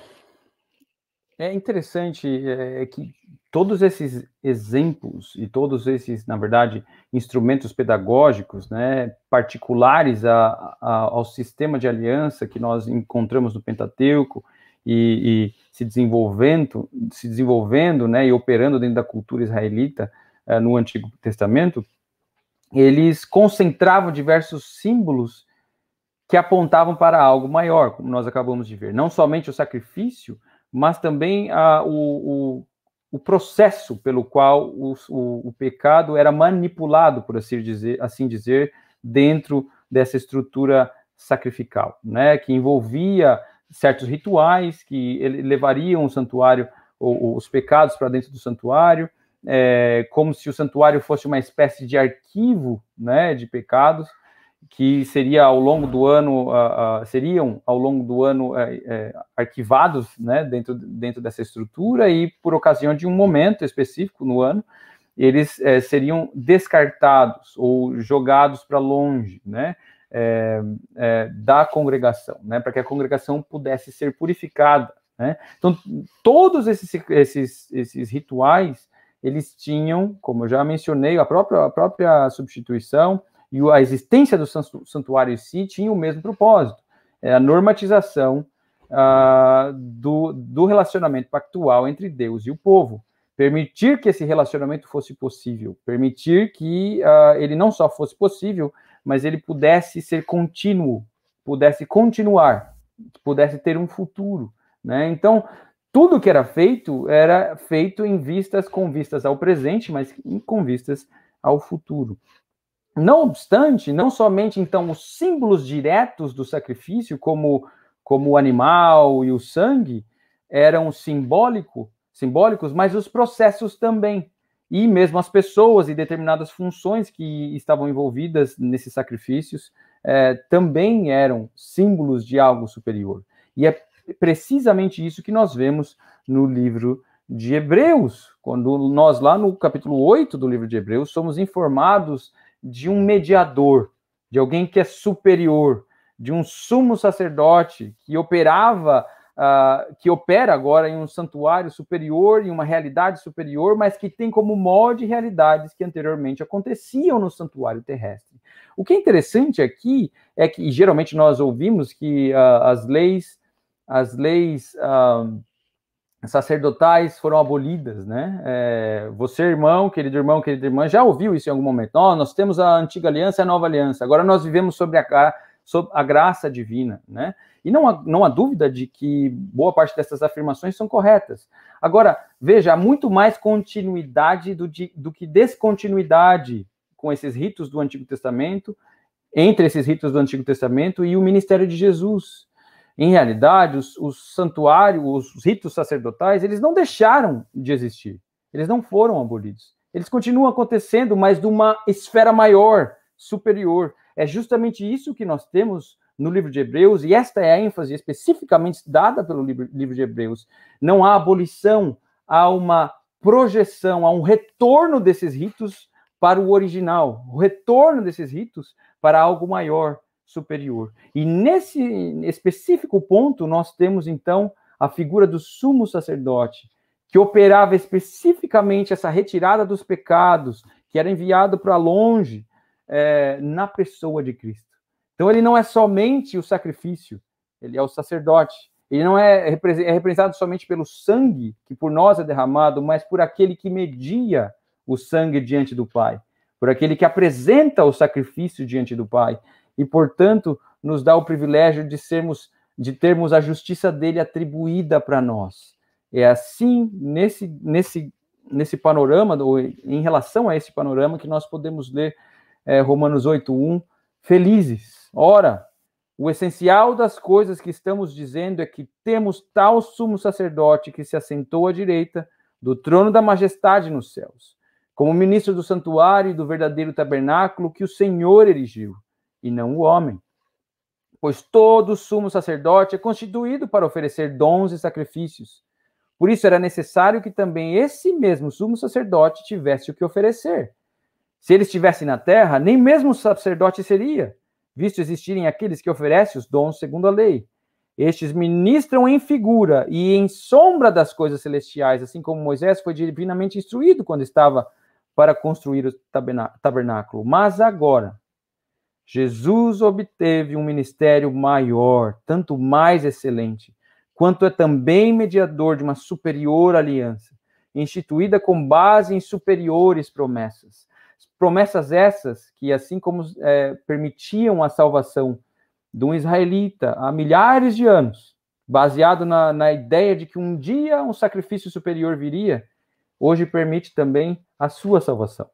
é interessante é, é que, todos esses exemplos e todos esses, na verdade, instrumentos pedagógicos, né, particulares a, a, ao sistema de aliança que nós encontramos no Pentateuco e, e, se desenvolvendo, se desenvolvendo, né, e operando dentro da cultura israelita eh, no Antigo Testamento, eles concentravam diversos símbolos que apontavam para algo maior, como nós acabamos de ver. Não somente o sacrifício, mas também a, o, o o processo pelo qual o, o, o pecado era manipulado, por assim dizer, assim dizer dentro dessa estrutura sacrificial, né, que envolvia certos rituais que levariam o santuário ou, ou os pecados para dentro do santuário, é, como se o santuário fosse uma espécie de arquivo, né, de pecados, que seria ao longo do ano uh, uh, seriam ao longo do ano uh, arquivados né, dentro, dentro dessa estrutura e por ocasião de um momento específico no ano eles é, seriam descartados ou jogados para longe né, da congregação né, para que a congregação pudesse ser purificada né? então todos esses, esses, esses rituais eles tinham como eu já mencionei a própria a própria substituição e a existência do santuário em si tinha o mesmo propósito, é a normatização uh, do, do relacionamento pactual entre Deus e o povo, permitir que esse relacionamento fosse possível, permitir que uh, ele não só fosse possível, mas ele pudesse ser contínuo, pudesse continuar, pudesse ter um futuro, né? Então, tudo que era feito era feito em vistas com vistas ao presente, mas com vistas ao futuro. Não obstante, não somente então os símbolos diretos do sacrifício, como, como o animal e o sangue, eram simbólico, simbólicos, mas os processos também. E mesmo as pessoas e determinadas funções que estavam envolvidas nesses sacrifícios eh, também eram símbolos de algo superior. E é precisamente isso que nós vemos no livro de Hebreus, quando nós, lá no capítulo 8 do livro de Hebreus, somos informados de um mediador, de alguém que é superior, de um sumo sacerdote que operava, uh, que opera agora em um santuário superior, em uma realidade superior, mas que tem como molde realidades que anteriormente aconteciam no santuário terrestre. O que é interessante aqui é que geralmente nós ouvimos que uh, as leis, as leis uh, sacerdotais foram abolidas, né? É, você, irmão, querido irmão, querida irmã, já ouviu isso em algum momento? Oh, nós temos a antiga aliança e a nova aliança. Agora nós vivemos sobre a, sobre a graça divina, né? E não há, não há dúvida de que boa parte dessas afirmações são corretas. Agora, veja, há muito mais continuidade do, do que descontinuidade com esses ritos do Antigo Testamento, entre esses ritos do Antigo Testamento e o ministério de Jesus. Em realidade, os, os santuários, os ritos sacerdotais, eles não deixaram de existir. Eles não foram abolidos. Eles continuam acontecendo, mas de uma esfera maior, superior. É justamente isso que nós temos no livro de Hebreus, e esta é a ênfase especificamente dada pelo livro, livro de Hebreus. Não há abolição, há uma projeção, há um retorno desses ritos para o original, o retorno desses ritos para algo maior, superior. E nesse específico ponto, nós temos então a figura do sumo sacerdote, que operava especificamente essa retirada dos pecados, que era enviado para longe é, na pessoa de Cristo. Então, ele não é somente o sacrifício, ele é o sacerdote. Ele não é, é representado somente pelo sangue que por nós é derramado, mas por aquele que media o sangue diante do Pai, por aquele que apresenta o sacrifício diante do Pai e, portanto, nos dá o privilégio de sermos de termos a justiça dele atribuída para nós. É assim, nesse, nesse, nesse panorama, ou em relação a esse panorama, que nós podemos ler é, Romanos 8,1, felizes. Ora, o essencial das coisas que estamos dizendo é que temos tal sumo sacerdote que se assentou à direita do trono da majestade nos céus, como ministro do santuário e do verdadeiro tabernáculo que o Senhor erigiu e não o homem. Pois todo sumo sacerdote é constituído para oferecer dons e sacrifícios. Por isso era necessário que também esse mesmo sumo sacerdote tivesse o que oferecer. Se ele estivesse na terra, nem mesmo sacerdote seria, visto existirem aqueles que oferecem os dons segundo a lei. Estes ministram em figura e em sombra das coisas celestiais, assim como Moisés foi divinamente instruído quando estava para construir o tabernáculo. Mas agora, Jesus obteve um ministério maior, tanto mais excelente, quanto é também mediador de uma superior aliança, instituída com base em superiores promessas. Promessas essas que, assim como é, permitiam a salvação de um israelita há milhares de anos, baseado na, na ideia de que um dia um sacrifício superior viria, hoje permite também a sua salvação,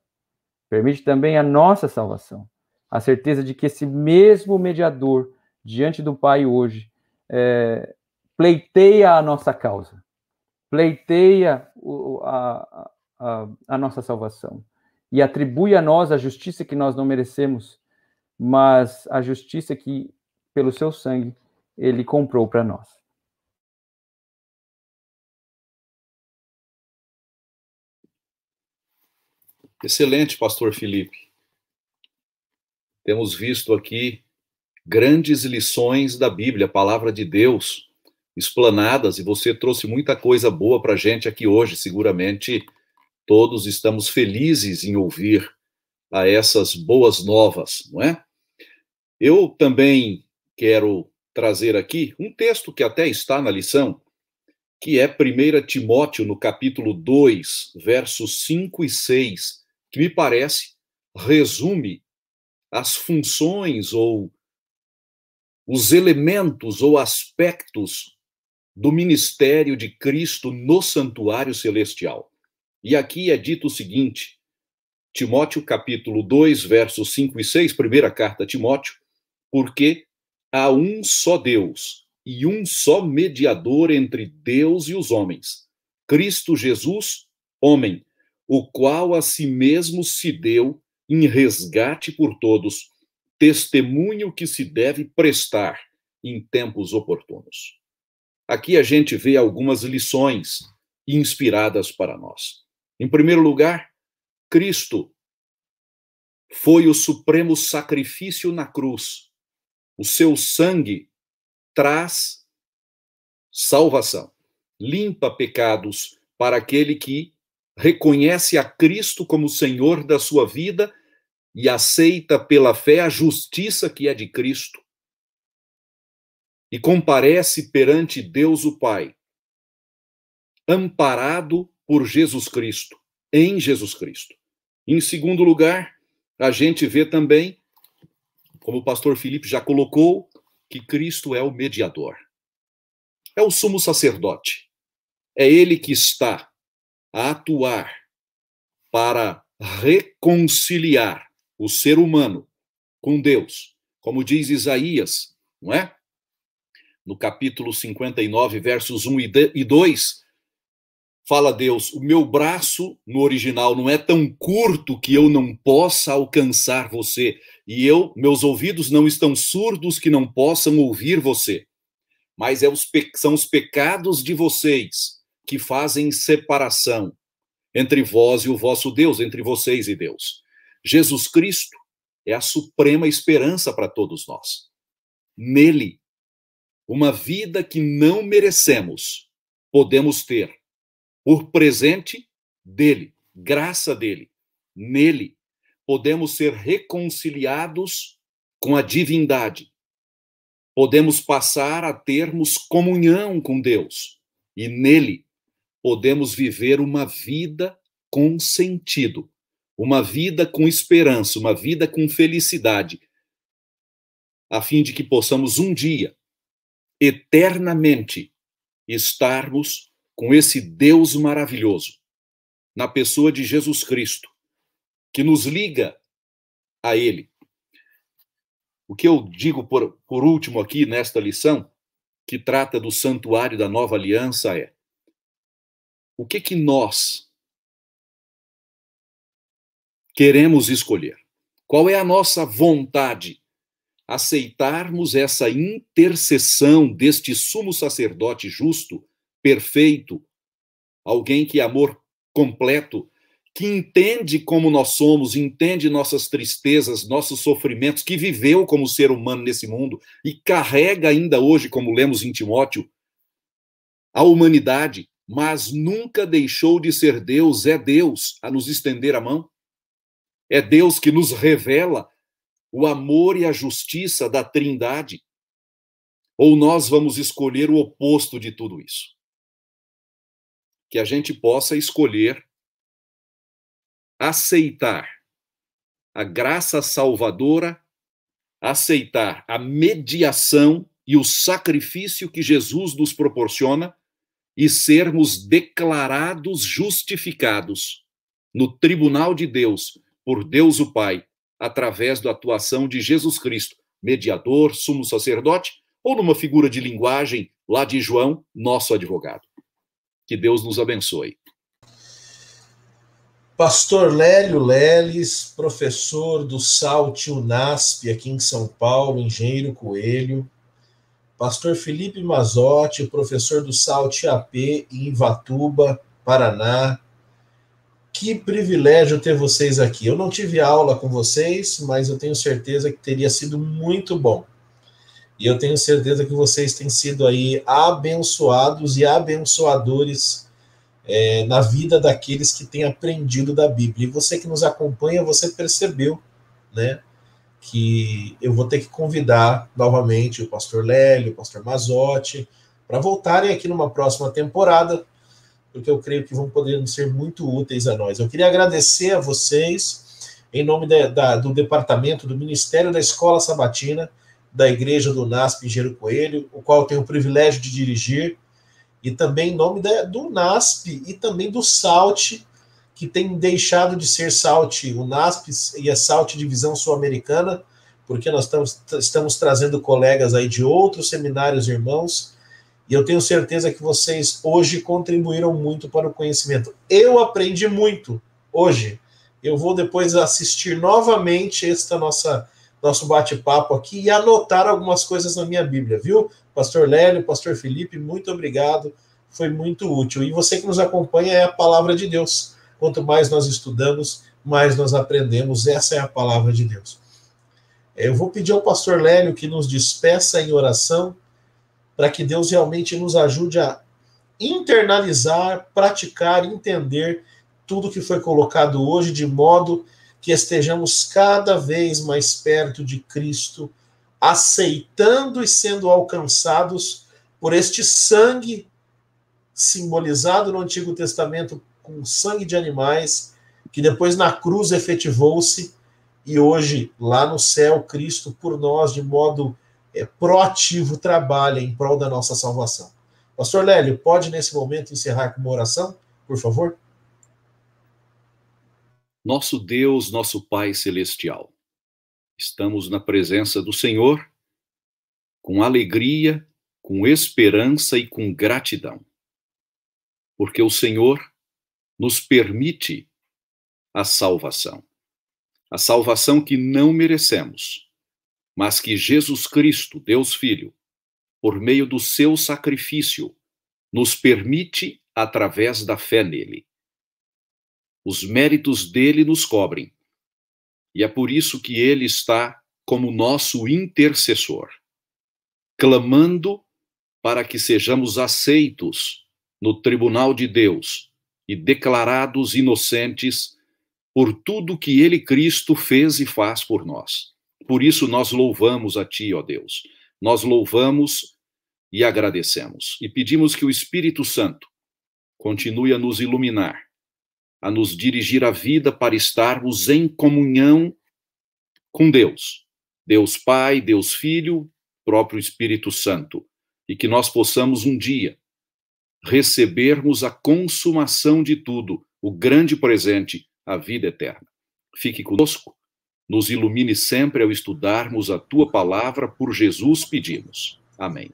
permite também a nossa salvação a certeza de que esse mesmo mediador diante do Pai hoje é, pleiteia a nossa causa, pleiteia o, a, a, a nossa salvação e atribui a nós a justiça que nós não merecemos, mas a justiça que, pelo seu sangue, ele comprou para nós. Excelente, pastor Felipe temos visto aqui grandes lições da Bíblia, a palavra de Deus, explanadas, e você trouxe muita coisa boa para a gente aqui hoje. Seguramente todos estamos felizes em ouvir a essas boas novas, não é? Eu também quero trazer aqui um texto que até está na lição, que é 1 Timóteo, no capítulo 2, versos 5 e 6, que me parece resume as funções ou os elementos ou aspectos do ministério de Cristo no santuário celestial. E aqui é dito o seguinte: Timóteo capítulo 2, versos 5 e 6, primeira carta a Timóteo, porque há um só Deus e um só mediador entre Deus e os homens, Cristo Jesus, homem, o qual a si mesmo se deu em resgate por todos, testemunho que se deve prestar em tempos oportunos. Aqui a gente vê algumas lições inspiradas para nós. Em primeiro lugar, Cristo foi o supremo sacrifício na cruz. O seu sangue traz salvação, limpa pecados para aquele que reconhece a Cristo como Senhor da sua vida e aceita pela fé a justiça que é de Cristo e comparece perante Deus o Pai, amparado por Jesus Cristo, em Jesus Cristo. Em segundo lugar, a gente vê também, como o pastor Felipe já colocou, que Cristo é o mediador. É o sumo sacerdote. É ele que está a atuar para reconciliar o ser humano com Deus, como diz Isaías, não é? No capítulo 59, versos 1 e 2, fala Deus: O meu braço, no original, não é tão curto que eu não possa alcançar você, e eu, meus ouvidos não estão surdos que não possam ouvir você. Mas é os são os pecados de vocês que fazem separação entre vós e o vosso Deus, entre vocês e Deus. Jesus Cristo é a suprema esperança para todos nós. Nele, uma vida que não merecemos, podemos ter por presente dele, graça dele. Nele, podemos ser reconciliados com a divindade. Podemos passar a termos comunhão com Deus e nele podemos viver uma vida com sentido uma vida com esperança, uma vida com felicidade, a fim de que possamos um dia, eternamente, estarmos com esse Deus maravilhoso, na pessoa de Jesus Cristo, que nos liga a Ele. O que eu digo por, por último aqui nesta lição, que trata do santuário da nova aliança, é: o que que nós, queremos escolher? Qual é a nossa vontade? Aceitarmos essa intercessão deste sumo sacerdote justo, perfeito, alguém que é amor completo, que entende como nós somos, entende nossas tristezas, nossos sofrimentos, que viveu como ser humano nesse mundo e carrega ainda hoje, como lemos em Timóteo, a humanidade, mas nunca deixou de ser Deus, é Deus, a nos estender a mão. É Deus que nos revela o amor e a justiça da Trindade. Ou nós vamos escolher o oposto de tudo isso? Que a gente possa escolher aceitar a graça salvadora, aceitar a mediação e o sacrifício que Jesus nos proporciona e sermos declarados justificados no tribunal de Deus por Deus o Pai, através da atuação de Jesus Cristo, mediador, sumo sacerdote, ou numa figura de linguagem lá de João, nosso advogado. Que Deus nos abençoe. Pastor Lélio Leles, professor do SALT UNASP aqui em São Paulo, engenheiro Coelho. Pastor Felipe Mazotti, professor do SALT AP em Ivatuba, Paraná que privilégio ter vocês aqui. Eu não tive aula com vocês, mas eu tenho certeza que teria sido muito bom. E eu tenho certeza que vocês têm sido aí abençoados e abençoadores é, na vida daqueles que têm aprendido da Bíblia. E você que nos acompanha, você percebeu, né? Que eu vou ter que convidar novamente o pastor Lélio, o pastor Mazotti, para voltarem aqui numa próxima temporada, porque eu creio que vão poder ser muito úteis a nós. Eu queria agradecer a vocês, em nome da, da, do departamento do Ministério da Escola Sabatina, da Igreja do NASP Engenheiro Coelho, o qual eu tenho o privilégio de dirigir, e também em nome da, do NASP e também do SALT, que tem deixado de ser SALT, o NASP e a SALT Divisão Sul-Americana, porque nós estamos, estamos trazendo colegas aí de outros seminários irmãos e eu tenho certeza que vocês hoje contribuíram muito para o conhecimento. Eu aprendi muito hoje. Eu vou depois assistir novamente esta nossa nosso bate-papo aqui e anotar algumas coisas na minha Bíblia, viu? Pastor Lélio, Pastor Felipe, muito obrigado. Foi muito útil. E você que nos acompanha é a palavra de Deus. Quanto mais nós estudamos, mais nós aprendemos. Essa é a palavra de Deus. Eu vou pedir ao pastor Lélio que nos despeça em oração para que Deus realmente nos ajude a internalizar, praticar, entender tudo que foi colocado hoje, de modo que estejamos cada vez mais perto de Cristo, aceitando e sendo alcançados por este sangue simbolizado no Antigo Testamento com sangue de animais, que depois na cruz efetivou-se e hoje lá no céu Cristo por nós de modo é, proativo trabalha em prol da nossa salvação. Pastor Lélio, pode nesse momento encerrar com uma oração, por favor? Nosso Deus, nosso Pai Celestial, estamos na presença do Senhor com alegria, com esperança e com gratidão, porque o Senhor nos permite a salvação, a salvação que não merecemos mas que Jesus Cristo, Deus Filho, por meio do seu sacrifício, nos permite através da fé nele. Os méritos dele nos cobrem, e é por isso que ele está como nosso intercessor, clamando para que sejamos aceitos no tribunal de Deus e declarados inocentes por tudo que ele Cristo fez e faz por nós. Por isso nós louvamos a Ti, ó Deus. Nós louvamos e agradecemos. E pedimos que o Espírito Santo continue a nos iluminar, a nos dirigir a vida para estarmos em comunhão com Deus. Deus Pai, Deus Filho, próprio Espírito Santo. E que nós possamos um dia recebermos a consumação de tudo, o grande presente, a vida eterna. Fique conosco nos ilumine sempre ao estudarmos a tua palavra, por Jesus pedimos. Amém.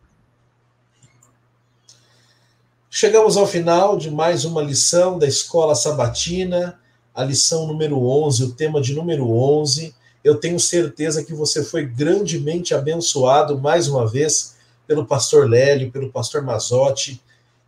Chegamos ao final de mais uma lição da Escola Sabatina, a lição número 11, o tema de número 11. Eu tenho certeza que você foi grandemente abençoado mais uma vez pelo pastor Lélio, pelo pastor Mazotti.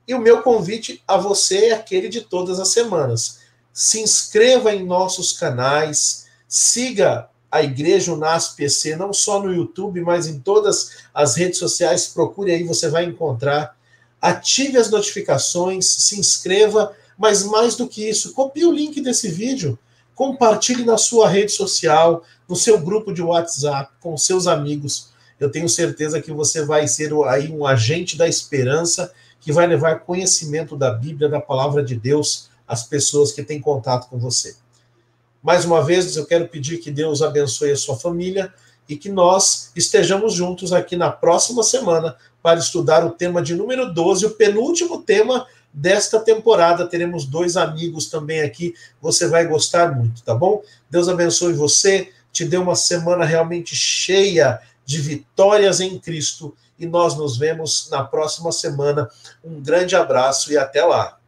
E o meu convite a você é aquele de todas as semanas. Se inscreva em nossos canais, Siga a Igreja Unas não só no YouTube, mas em todas as redes sociais. Procure aí, você vai encontrar. Ative as notificações, se inscreva, mas mais do que isso, copie o link desse vídeo, compartilhe na sua rede social, no seu grupo de WhatsApp, com seus amigos. Eu tenho certeza que você vai ser aí um agente da esperança que vai levar conhecimento da Bíblia, da palavra de Deus às pessoas que têm contato com você. Mais uma vez, eu quero pedir que Deus abençoe a sua família e que nós estejamos juntos aqui na próxima semana para estudar o tema de número 12, o penúltimo tema desta temporada. Teremos dois amigos também aqui, você vai gostar muito, tá bom? Deus abençoe você, te dê uma semana realmente cheia de vitórias em Cristo e nós nos vemos na próxima semana. Um grande abraço e até lá.